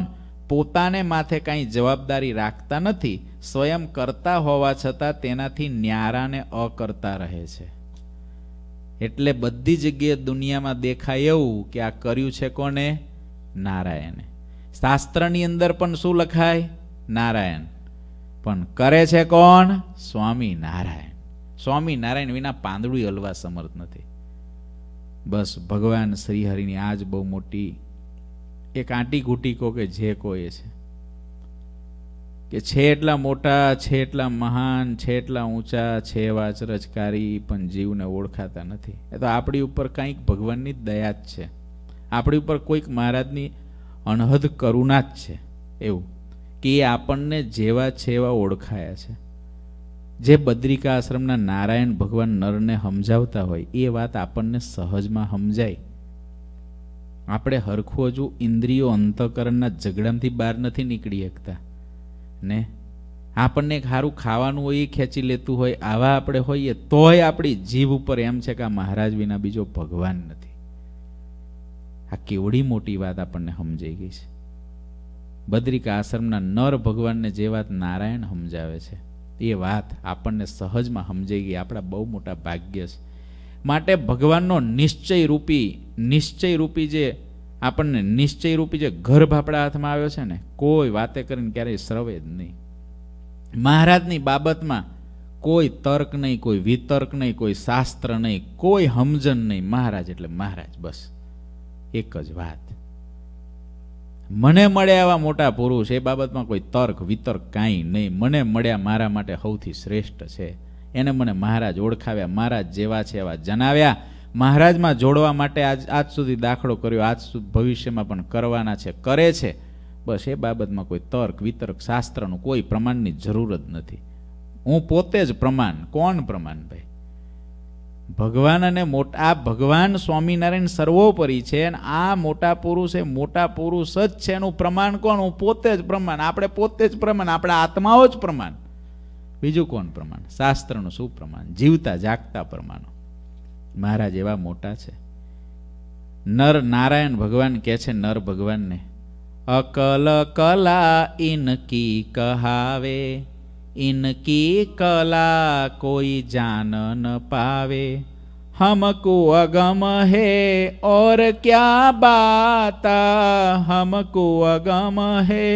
S1: પોતાને માથે કાંઈ જવાબદારી રાખતા નથી સ્વયં કરતા હોવા છતાં તેનાથી ન્યારાને અકર્તા રહે છે એટલે બધી જગ્યાએ દુનિયામાં દેખાય એવું કે આ કર્યું છે કોને નારાયણે શાસ્ત્રની અંદર પણ શું લખાય નારાયણ પણ કરે છે કોણ સ્વામી નારાયણ સ્વામી નારાયણ વિના પાંદડું હલવા સમર્થ નથી બસ ભગવાન શ્રીહરિની આ જ બહુ મોટી એક આંટી ઘૂંટી કો કે જે કોઈ છે કે છે એટલા મોટા છે એટલા મહાન છે એટલા ઊંચા છે એવા અચરજકારી પણ જીવને ઓળખાતા નથી એ તો આપણી ઉપર કંઈક ભગવાનની દયા જ છે આપણી ઉપર કોઈક મહારાજની અણહદ કરુણા જ છે એવું કે એ આપણને જેવા છેવા ઓળખાયા છે જે બદ્રિકા આશ્રમના નારાયણ ભગવાન નરને સમજાવતા હોય એ વાત આપણને સહજમાં સમજાય આપણે હરખું હજુ ઇન્દ્રિયો અંતકરણના ઝઘડામાંથી બહાર નથી નીકળી શકતા ને આપણને સારું ખાવાનું હોય એ ખેંચી લેતું હોય આવા આપણે હોઈએ તોય આપણી જીભ ઉપર એમ છે કે આ મહારાજ વિના બીજો ભગવાન નથી આ કેવડી મોટી વાત આપણને સમજાઈ ગઈ છે બદ્રિકા આશ્રમના નર ભગવાનને જે વાત નારાયણ સમજાવે છે એ વાત આપણને સહજમાં સમજાઈ ગઈ આપણા બહુ મોટા ભાગ્ય છે માટે ભગવાનનો નિશ્ચય રૂપી નિશ્ચય રૂપી જે આપણને નિશ્ચય રૂપી જે ગર્ભ આપણા હાથમાં આવ્યો છે ને કોઈ વાતે કરીને ક્યારેય શ્રવે જ નહીં મહારાજની બાબતમાં કોઈ તર્ક નહીં કોઈ વિતર્ક નહીં કોઈ શાસ્ત્ર નહીં કોઈ હમજન નહીં મહારાજ એટલે મહારાજ બસ એક જ વાત મને મળ્યા એવા મોટા પુરુષ એ બાબતમાં કોઈ તર્ક વિતર્ક કાંઈ નહીં મને મળ્યા મારા માટે સૌથી શ્રેષ્ઠ છે એને મને મહારાજ ઓળખાવ્યા મહારાજ જેવા છે એવા જણાવ્યા મહારાજમાં જોડવા માટે આજ આજ સુધી દાખલો કર્યો આજ ભવિષ્યમાં પણ કરવાના છે કરે છે બસ એ બાબતમાં કોઈ તર્ક વિતર્ક શાસ્ત્રનું કોઈ પ્રમાણની જરૂર જ નથી હું પોતે જ પ્રમાણ કોણ પ્રમાણ ભાઈ ભગવાન અને મોટા આ ભગવાન સ્વામિનારાયણ સર્વોપરી છે અને આ મોટા પુરુષ એ મોટા પુરુષ જ છે એનું પ્રમાણ કોણ હું પોતે જ પ્રમાણ આપણે પોતે જ પ્રમાણ આપણા આત્માઓ જ પ્રમાણ બીજું કોણ પ્રમાણ શાસ્ત્રનું શું પ્રમાણ જીવતા જાગતા પ્રમાણ મહારાજ એવા મોટા છે નર નારાયણ ભગવાન કહે છે નર ભગવાનને અકલ કલા ઇનકી કહાવે इनकी कला कोई जान न पावे हमको अगम है और क्या बाता हमको अगम है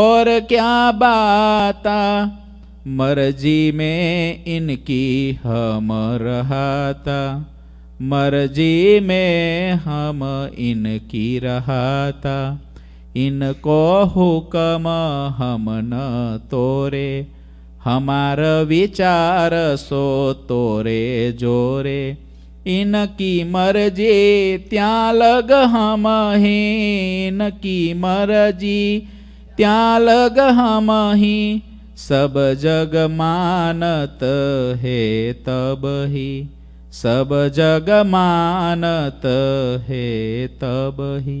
S1: और क्या बाता मर्जी में इनकी हम रहता मर्जी में हम इनकी रहता इनको हुक्म हम न तोरे हमार विचार सो तोरे जोरे इनकी मर्जी त्या लग हम ही इनकी मर्जी त्या लग हम ही सब जग मानत है तब ही सब जग मानत है तब ही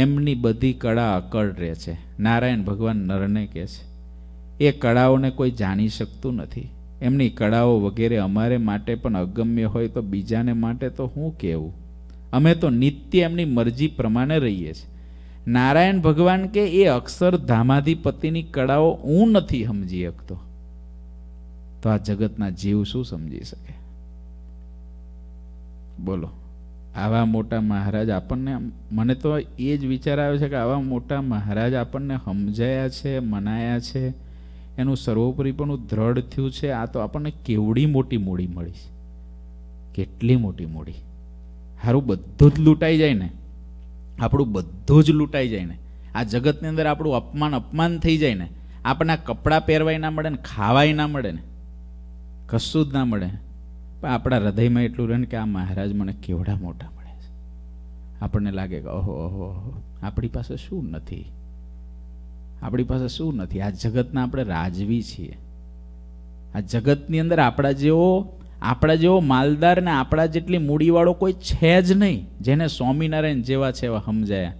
S1: એમની બધી કળા અકળ રહે છે નારાયણ ભગવાન નરને કહે છે એ કળાઓને કોઈ જાણી શકતું નથી એમની કળાઓ વગેરે અમારે માટે પણ અગમ્ય હોય તો બીજાને માટે તો શું કહેવું અમે તો નિત્ય એમની મરજી પ્રમાણે રહીએ છીએ નારાયણ ભગવાન કે એ અક્ષર ધામાધિપતિની કળાઓ હું નથી સમજી શકતો તો આ જગતના જીવ શું સમજી શકે બોલો આવા મોટા મહારાજ આપણને મને તો એ જ વિચાર આવ્યો છે કે આવા મોટા મહારાજ આપણને સમજાયા છે મનાયા છે એનું સર્વોપરી પણ દ્રઢ થયું છે આ તો આપણને કેવડી મોટી મૂડી મળી છે કેટલી મોટી મૂડી સારું બધું જ લૂંટાઈ જાય ને આપણું બધું જ લૂંટાઈ જાય ને આ જગતની અંદર આપણું અપમાન અપમાન થઈ જાય ને આપણા કપડાં પહેરવાય ના મળે ને ખાવાય ના મળે ને કશું જ ના મળે પણ આપણા હૃદયમાં એટલું રહે કે આ મહારાજ મને કેવડા મોટા મળે છે આપણને લાગે કે ઓહો ઓહો આપણી પાસે શું નથી આપણી પાસે શું નથી આ જગતના આપણે રાજવી છીએ આ જગતની અંદર આપણા જેવો આપણા જેવો માલદાર ને આપણા જેટલી મૂડીવાળો કોઈ છે જ નહીં જેને સ્વામિનારાયણ જેવા છે એવા સમજાયા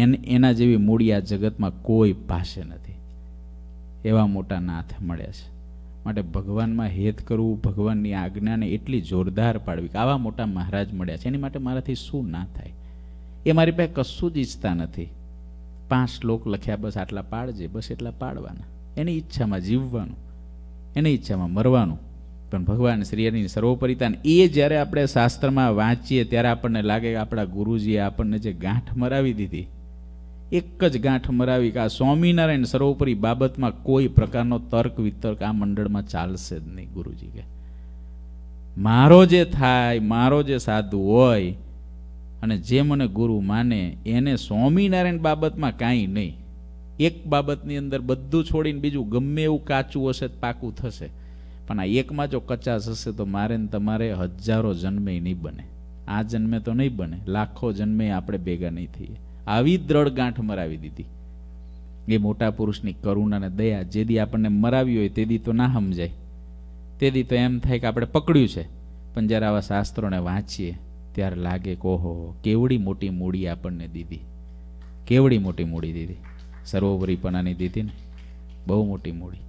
S1: એન એના જેવી મૂડી આ જગતમાં કોઈ પાસે નથી એવા મોટા નાથ મળ્યા છે માટે ભગવાનમાં હેત કરવું ભગવાનની આજ્ઞાને એટલી જોરદાર પાડવી કે આવા મોટા મહારાજ મળ્યા છે એની માટે મારાથી શું ના થાય એ મારી પાસે કશું જ ઈચ્છતા નથી પાંચ શ્લોક લખ્યા બસ આટલા પાડજે બસ એટલા પાડવાના એની ઈચ્છામાં જીવવાનું એની ઈચ્છામાં મરવાનું પણ ભગવાન શ્રીની સર્વોપરિતાન એ જ્યારે આપણે શાસ્ત્રમાં વાંચીએ ત્યારે આપણને લાગે કે આપણા ગુરુજીએ આપણને જે ગાંઠ મરાવી દીધી એક જ ગાંઠ મરાવી કે આ સ્વામિનારાયણ સર્વોપરી બાબતમાં કોઈ પ્રકારનો તર્ક વિતર્ક આ મંડળમાં ચાલશે જ નહીં ગુરુજી કે મારો જે થાય મારો જે સાધુ હોય અને જે મને ગુરુ માને એને સ્વામિનારાયણ બાબતમાં કાંઈ નહીં એક બાબતની અંદર બધું છોડીને બીજું ગમે એવું કાચું હશે પાકું થશે પણ આ એકમાં જો કચાશ હશે તો મારે ને તમારે હજારો જન્મે નહીં બને આ જન્મે તો નહીં બને લાખો જન્મે આપણે ભેગા નહીં થઈએ આવી દ્રઢ ગાંઠ મરાવી દીધી એ મોટા પુરુષની કરુણા અને દયા જે દી આપણને મરાવી હોય તે દી તો ના સમજાય દી તો એમ થાય કે આપણે પકડ્યું છે પણ જ્યારે આવા શાસ્ત્રોને વાંચીએ ત્યારે લાગે કે ઓહો કેવડી મોટી મૂડી આપણને દીધી કેવડી મોટી મૂડી દીધી સર્વોપરીપણાની દીધી ને બહુ મોટી મૂડી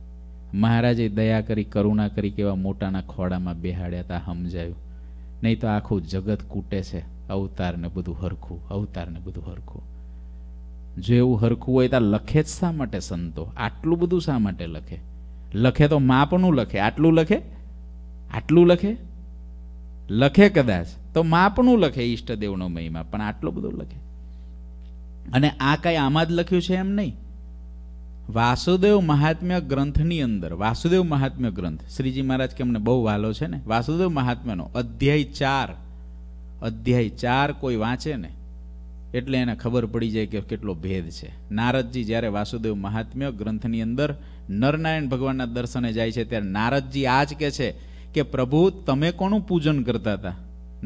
S1: મહારાજે દયા કરી કરુણા કરી કેવા મોટાના ખોડામાં બેહાડ્યા તા સમજાયું નહીં તો આખું જગત કૂટે છે અવતારને બધું હરખું અવતારને બધું હરખું જો એવું હરખું હોય તો લખે જ શા માટે સંતો આટલું બધું શા માટે લખે લખે તો માપનું લખે આટલું લખે આટલું લખે લખે કદાચ તો માપનું લખે ઈષ્ટદેવનો મહિમા પણ આટલું બધું લખે અને આ કાંઈ આમાં જ લખ્યું છે એમ નહીં વાસુદેવ મહાત્મ્ય ગ્રંથની અંદર વાસુદેવ મહાત્મ્ય ગ્રંથ શ્રીજી મહારાજ કે અમને બહુ વાલો છે ને વાસુદેવ મહાત્મ્યનો અધ્યાય ચાર અધ્યાય ચાર કોઈ વાંચે ને એટલે એને ખબર પડી જાય કે કેટલો ભેદ છે નારદજી જ્યારે વાસુદેવ મહાત્મ્ય ગ્રંથની અંદર નરનારાયણ ભગવાનના દર્શને જાય છે ત્યારે નારદજી આ જ કહે છે કે પ્રભુ તમે કોનું પૂજન કરતા હતા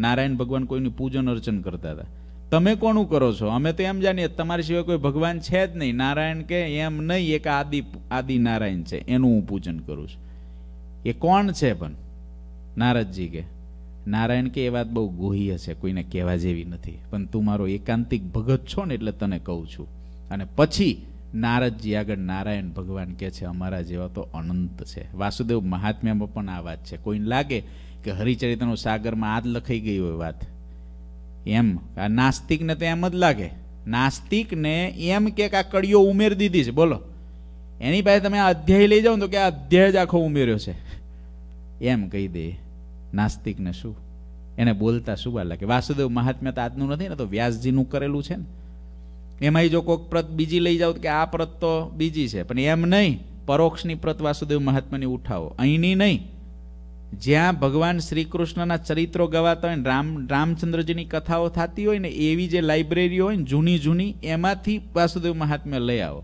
S1: નારાયણ ભગવાન કોઈનું પૂજન અર્ચન કરતા હતા તમે કોનું કરો છો અમે તો એમ જાણીએ તમારી સિવાય કોઈ ભગવાન છે જ નહીં નારાયણ કે એમ નહીં એક આદિ આદિ નારાયણ છે એનું હું પૂજન કરું છું એ કોણ છે પણ નારદજી કે નારાયણ કે એ વાત બહુ ગુહ્ય છે કોઈને કહેવા જેવી નથી પણ તું મારો એકાંતિક ભગત છો ને એટલે તને કહું છું અને પછી નારદજી આગળ નારાયણ ભગવાન કહે છે અમારા જેવા તો અનંત છે વાસુદેવ મહાત્મ્યામાં પણ આ વાત છે કોઈને લાગે કે હરિચરિત્રનું સાગરમાં આ જ લખાઈ ગઈ હોય વાત એમ આ નાસ્તિકને તો એમ જ લાગે નાસ્તિકને એમ કે આ કડીઓ ઉમેરી દીધી છે બોલો એની પાસે તમે આ અધ્યાય લઈ જાઓ તો કે આ અધ્યાય જ આખો ઉમેર્યો છે એમ કહી દઈએ નાસ્તિકને શું એને બોલતા શું વાર કે વાસુદેવ મહાત્મ્ય તો આજનું નથી ને તો વ્યાસજીનું કરેલું છે ને એમાંય જો કોઈક પ્રત બીજી લઈ જાઓ કે આ પ્રત તો બીજી છે પણ એમ નહીં પરોક્ષની પ્રત વાસુદેવ મહાત્માની ઉઠાવો અહીંની નહીં જ્યાં ભગવાન શ્રી કૃષ્ણના ચરિત્રો ગવાતા હોય ને રામ રામચંદ્રજીની કથાઓ થતી હોય ને એવી જે લાઇબ્રેરી હોય ને જૂની જૂની એમાંથી વાસુદેવ મહાત્મ્ય લઈ આવો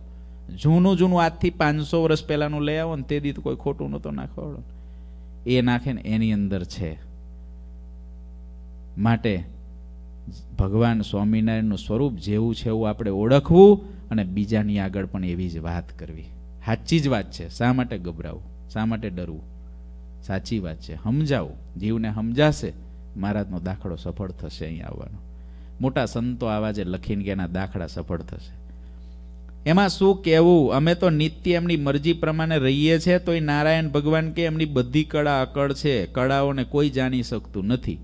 S1: જૂનું જૂનું આજથી પાંચસો વર્ષ પહેલાંનું લઈ આવો ને તે દીધું કોઈ ખોટું નહોતો નાખવાડો એ નાખે ને એની અંદર છે માટે ભગવાન સ્વામિનારાયણનું સ્વરૂપ જેવું છે એવું આપણે ઓળખવું અને બીજાની આગળ પણ એવી જ વાત કરવી સાચી જ વાત છે શા માટે ગભરાવું શા માટે ડરવું સાચી વાત છે સમજાવું જીવને સમજાશે મહારાજનો દાખલો સફળ થશે અહીં આવવાનો મોટા સંતો આવા જે લખીને કે એના દાખલા સફળ થશે એમાં શું કહેવું અમે તો નિત્ય એમની મરજી પ્રમાણે રહીએ છીએ તો એ નારાયણ ભગવાન કે એમની બધી કળા અકળ છે કળાઓને કોઈ જાણી શકતું નથી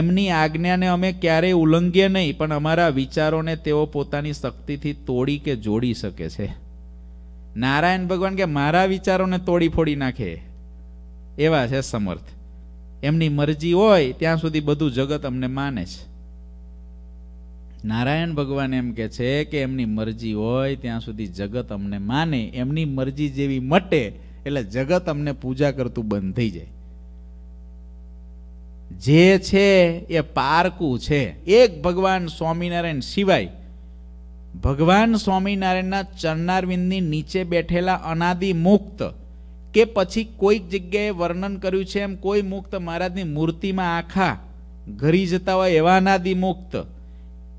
S1: એમની આજ્ઞાને અમે ક્યારેય ઉલ્લંઘીએ નહીં પણ અમારા વિચારોને તેઓ પોતાની શક્તિથી તોડી કે જોડી શકે છે નારાયણ ભગવાન કે મારા વિચારોને તોડી ફોડી નાખે એવા છે સમર્થ એમની મરજી હોય ત્યાં સુધી બધું જગત અમને માને છે નારાયણ ભગવાન એમ કે છે કે એમની મરજી હોય ત્યાં સુધી જગત અમને માને એમની મરજી જેવી મટે એટલે જગત અમને પૂજા કરતું બંધ થઈ જાય જે છે એ પારકું છે એક ભગવાન સ્વામિનારાયણ સિવાય ભગવાન સ્વામિનારાયણના ચરણારવિંદની નીચે બેઠેલા અનાદિ મુક્ત કે પછી કોઈક જગ્યાએ વર્ણન કર્યું છે એમ કોઈ મુક્ત મહારાજની મૂર્તિમાં આખા ઘરી જતા હોય એવા અનાદિ મુક્ત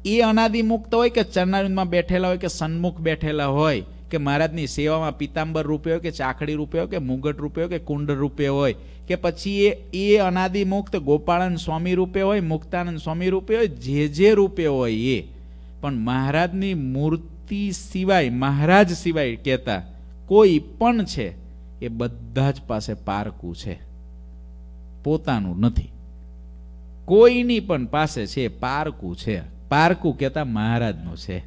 S1: એ અનાદિમુક્ત હોય કે ચરણારિંદમાં બેઠેલા હોય કે સન્મુખ બેઠેલા હોય કે મહારાજની સેવામાં પિતાંબર રૂપે હોય કે ચાકડી રૂપે હોય કે મુગટ રૂપે હોય કે કુંડ રૂપે હોય કે પછી એ એ અનાદિમુક્ત ગોપાળાનંદ સ્વામી રૂપે હોય મુક્તાનંદ સ્વામી રૂપે હોય જે જે રૂપે હોય એ પણ મહારાજની મૂર્તિ સિવાય મહારાજ સિવાય કહેતા કોઈ પણ છે એ બધા જ પાસે પારકું છે પોતાનું નથી કોઈની પણ પાસે છે પારકું છે પારકું કહેતા મહારાજનું છે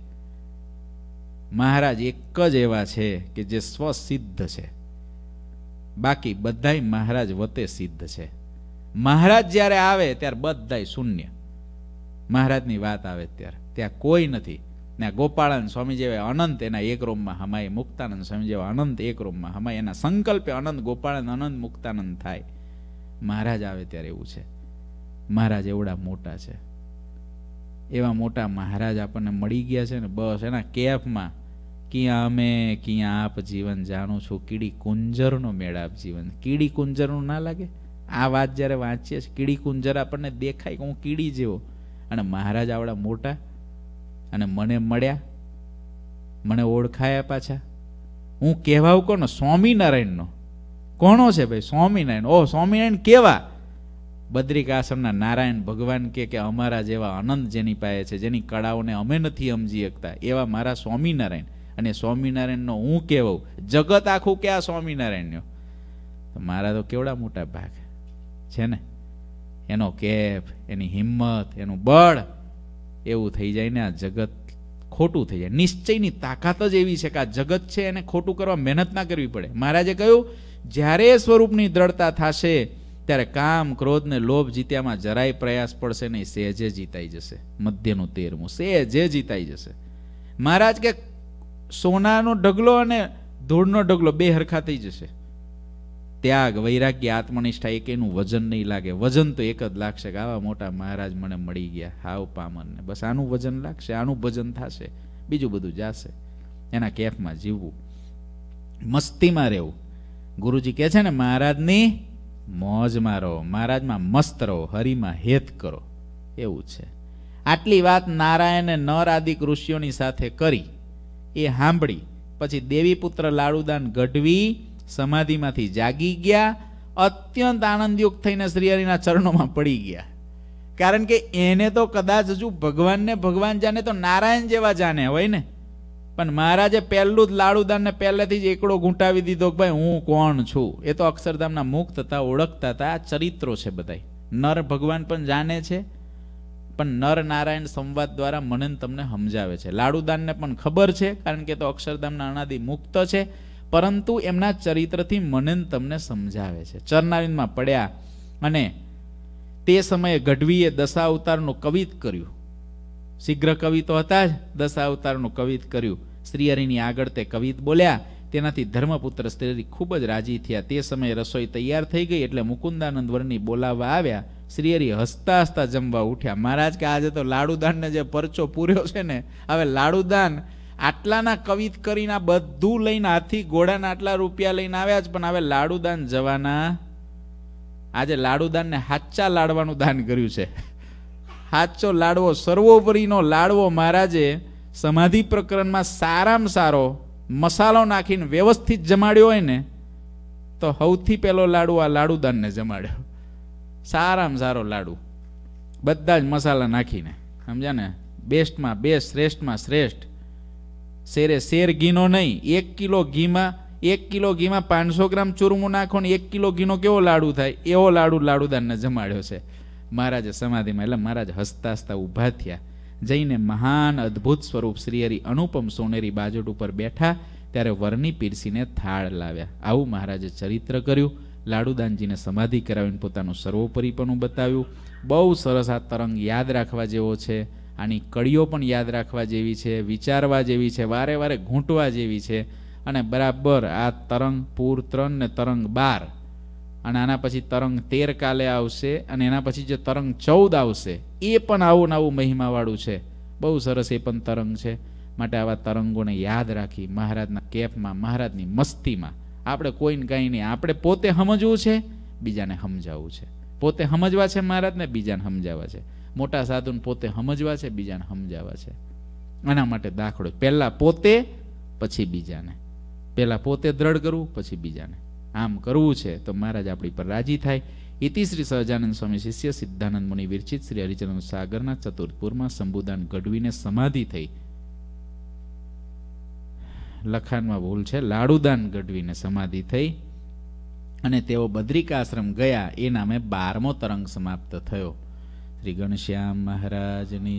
S1: મહારાજ એક જ એવા છે કે જે સ્વસિદ્ધ છે બાકી બધાય મહારાજ વતે સિદ્ધ છે મહારાજ જ્યારે આવે ત્યારે બધાય શૂન્ય મહારાજની વાત આવે ત્યારે ત્યાં કોઈ નથી ને ગોપાળાનંદ સ્વામી જેવા અનંત એના એક રૂમમાં હમાય મુક્તાનંદ સ્વામી જેવા અનંત એક રૂમમાં હમાય એના સંકલ્પે અનંત ગોપાળાનંદ અનંત મુક્તાનંદ થાય મહારાજ આવે ત્યારે એવું છે મહારાજ એવડા મોટા છે એવા મોટા મહારાજ આપણને મળી ગયા છે ને બસ એના કેફમાં ક્યાં અમે ક્યાં આપ જીવન જાણું છું કીડી કુંજરનો મેળાપ જીવન કીડી કુંજરનું ના લાગે આ વાત જ્યારે વાંચીએ છીએ કીડી કુંજર આપણને દેખાય કે હું કીડી જેવો અને મહારાજ આવડા મોટા અને મને મળ્યા મને ઓળખાયા પાછા હું કહેવાઉં કોનો સ્વામિનારાયણનો કોણો છે ભાઈ સ્વામિનારાયણ ઓ સ્વામિનારાયણ કેવા બદ્રિકાશ્રમના નારાયણ ભગવાન કે કે અમારા જેવા અનંત જેની પાસે છે જેની કળાઓને અમે નથી સમજી શકતા એવા મારા સ્વામિનારાયણ અને સ્વામિનારાયણનો હું કહેવું જગત આખું કે આ સ્વામિનારાયણનો મારા તો કેવડા મોટા ભાગ છે ને એનો કેફ એની હિંમત એનું બળ એવું થઈ જાય ને આ જગત ખોટું થઈ જાય નિશ્ચયની તાકાત જ એવી છે કે આ જગત છે એને ખોટું કરવા મહેનત ના કરવી પડે મહારાજે કહ્યું જ્યારે સ્વરૂપની દ્રઢતા થશે ત્યારે કામ ક્રોધ ને લોભ જીત્યામાં જરાય પ્રયાસ પડશે નહીં સહેજે જીતાઈ જશે મધ્યનું તેરમું સહેજે જીતાઈ જશે મહારાજ કે સોનાનો ઢગલો અને ધૂળનો ઢગલો બે હરખા થઈ જશે ત્યાગ વૈરાગ્ય આત્મનિષ્ઠા એક એનું વજન નહીં લાગે વજન તો એક જ લાગશે કે આવા મોટા મહારાજ મને મળી ગયા હાવ પામન ને બસ આનું વજન લાગશે આનું ભજન થશે બીજું બધું જાશે એના કેફમાં જીવવું મસ્તીમાં રહેવું ગુરુજી કહે છે ને મહારાજની મોજમાં રહો મહારાજમાં મસ્ત રહો હરિમાં હેત કરો એવું છે આટલી વાત નારાયણે નરાદિક ઋષિઓની સાથે કરી એ સાંભળી પછી દેવીપુત્ર લાડુદાન ગઢવી સમાધિમાંથી જાગી ગયા અત્યંત આનંદયુક્ત થઈને શ્રીહરિના ચરણોમાં પડી ગયા કારણ કે એને તો કદાચ હજુ ભગવાનને ભગવાન જાણે તો નારાયણ જેવા જાણે હોય ને પણ મહારાજે પહેલું જ લાડુદાનને પહેલેથી જ એકડો ઘૂંટાવી દીધો કે ભાઈ હું કોણ છું એ તો અક્ષરધામના મુક્ત હતા ઓળખતા હતા આ ચરિત્રો છે બધા નર ભગવાન પણ જાણે છે પણ નર નારાયણ સંવાદ દ્વારા મનન તમને સમજાવે છે લાડુદાનને પણ ખબર છે કારણ કે તો અક્ષરધામના અનાદિ મુક્ત છે પરંતુ એમના ચરિત્રથી મનન તમને સમજાવે છે ચરનારીનમાં પડ્યા અને તે સમયે ગઢવીએ દશા અવતારનું કવિત કર્યું શીઘ્ર કવિ તો હતા જ દશા અવતારનું કવિત કર્યું શ્રી શ્રીહરિની આગળ તે કવિત બોલ્યા તેનાથી ધર્મપુત્ર શ્રીહરિ ખૂબ જ રાજી થયા તે સમયે રસોઈ તૈયાર થઈ ગઈ એટલે મુકુંદાનંદ વરની બોલાવવા આવ્યા શ્રીહરિ હસતા હસતા જમવા ઉઠ્યા મહારાજ કે આજે તો લાડુદાનને જે પરચો પૂર્યો છે ને હવે લાડુદાન આટલાના કવિત કરીને બધું લઈને હાથી ઘોડાના આટલા રૂપિયા લઈને આવ્યા જ પણ હવે લાડુદાન જવાના આજે લાડુદાનને હાચા લાડવાનું દાન કર્યું છે સાચો લાડવો સર્વોપરીનો લાડવો મહારાજે સમાધિ પ્રકરણમાં સારામાં સારો મસાલો નાખીને વ્યવસ્થિત જમાડ્યો હોય ને તો સૌથી પહેલો લાડુ આ લાડુદાનને જમાડ્યો સારામાં સારો લાડુ બધા જ મસાલા નાખીને સમજ્યા ને બેસ્ટમાં બેસ્ટ શ્રેષ્ઠમાં શ્રેષ્ઠ શેરે શેર ઘીનો નહીં એક કિલો ઘીમાં એક કિલો ઘીમાં પાંચસો ગ્રામ ચૂરમું નાખો ને એક કિલો ઘીનો કેવો લાડુ થાય એવો લાડુ લાડુદાનને જમાડ્યો છે મહારાજ સમાધિમાં એટલે મહારાજ હસતા હસતા ઊભા થયા જઈને મહાન અદભુત સ્વરૂપ શ્રીહરિ અનુપમ સોનેરી બાજોટ ઉપર બેઠા ત્યારે વરની પીરસીને થાળ લાવ્યા આવું મહારાજે ચરિત્ર કર્યું લાડુદાનજીને સમાધિ કરાવીને પોતાનું સર્વોપરીપણું બતાવ્યું બહુ સરસ આ તરંગ યાદ રાખવા જેવો છે આની કડીઓ પણ યાદ રાખવા જેવી છે વિચારવા જેવી છે વારે વારે ઘૂંટવા જેવી છે અને બરાબર આ તરંગ પૂર ત્રણ ને તરંગ બાર અને આના પછી તરંગ તેર કાલે આવશે અને એના પછી જે તરંગ ચૌદ આવશે એ પણ આવું નવું મહિમાવાળું છે બહુ સરસ એ પણ તરંગ છે માટે આવા તરંગોને યાદ રાખી મહારાજના કેફમાં મહારાજની મસ્તીમાં આપણે કોઈને કાંઈ નહીં આપણે પોતે સમજવું છે બીજાને સમજાવવું છે પોતે સમજવા છે મહારાજને બીજાને સમજાવવા છે મોટા સાધુને પોતે સમજવા છે બીજાને સમજાવવા છે આના માટે દાખલો પહેલાં પોતે પછી બીજાને પહેલાં પોતે દ્રઢ કરવું પછી બીજાને આમ કરવું છે તો મહારાજ આપણી પર રાજી થાય ઇતિ સહજાનંદ સ્વામી શિષ્ય સિદ્ધાનંદ મુનિ વિરચિત શ્રી હરિચરણ સાગરના ચતુર્પુરમાં સંબુદાન ગઢવીને સમાધિ થઈ લખાણમાં ભૂલ છે લાડુદાન ગઢવીને સમાધિ થઈ અને તેઓ બદ્રિકાશ્રમ ગયા એ નામે બારમો તરંગ સમાપ્ત થયો શ્રી ગણશ્યામ મહારાજની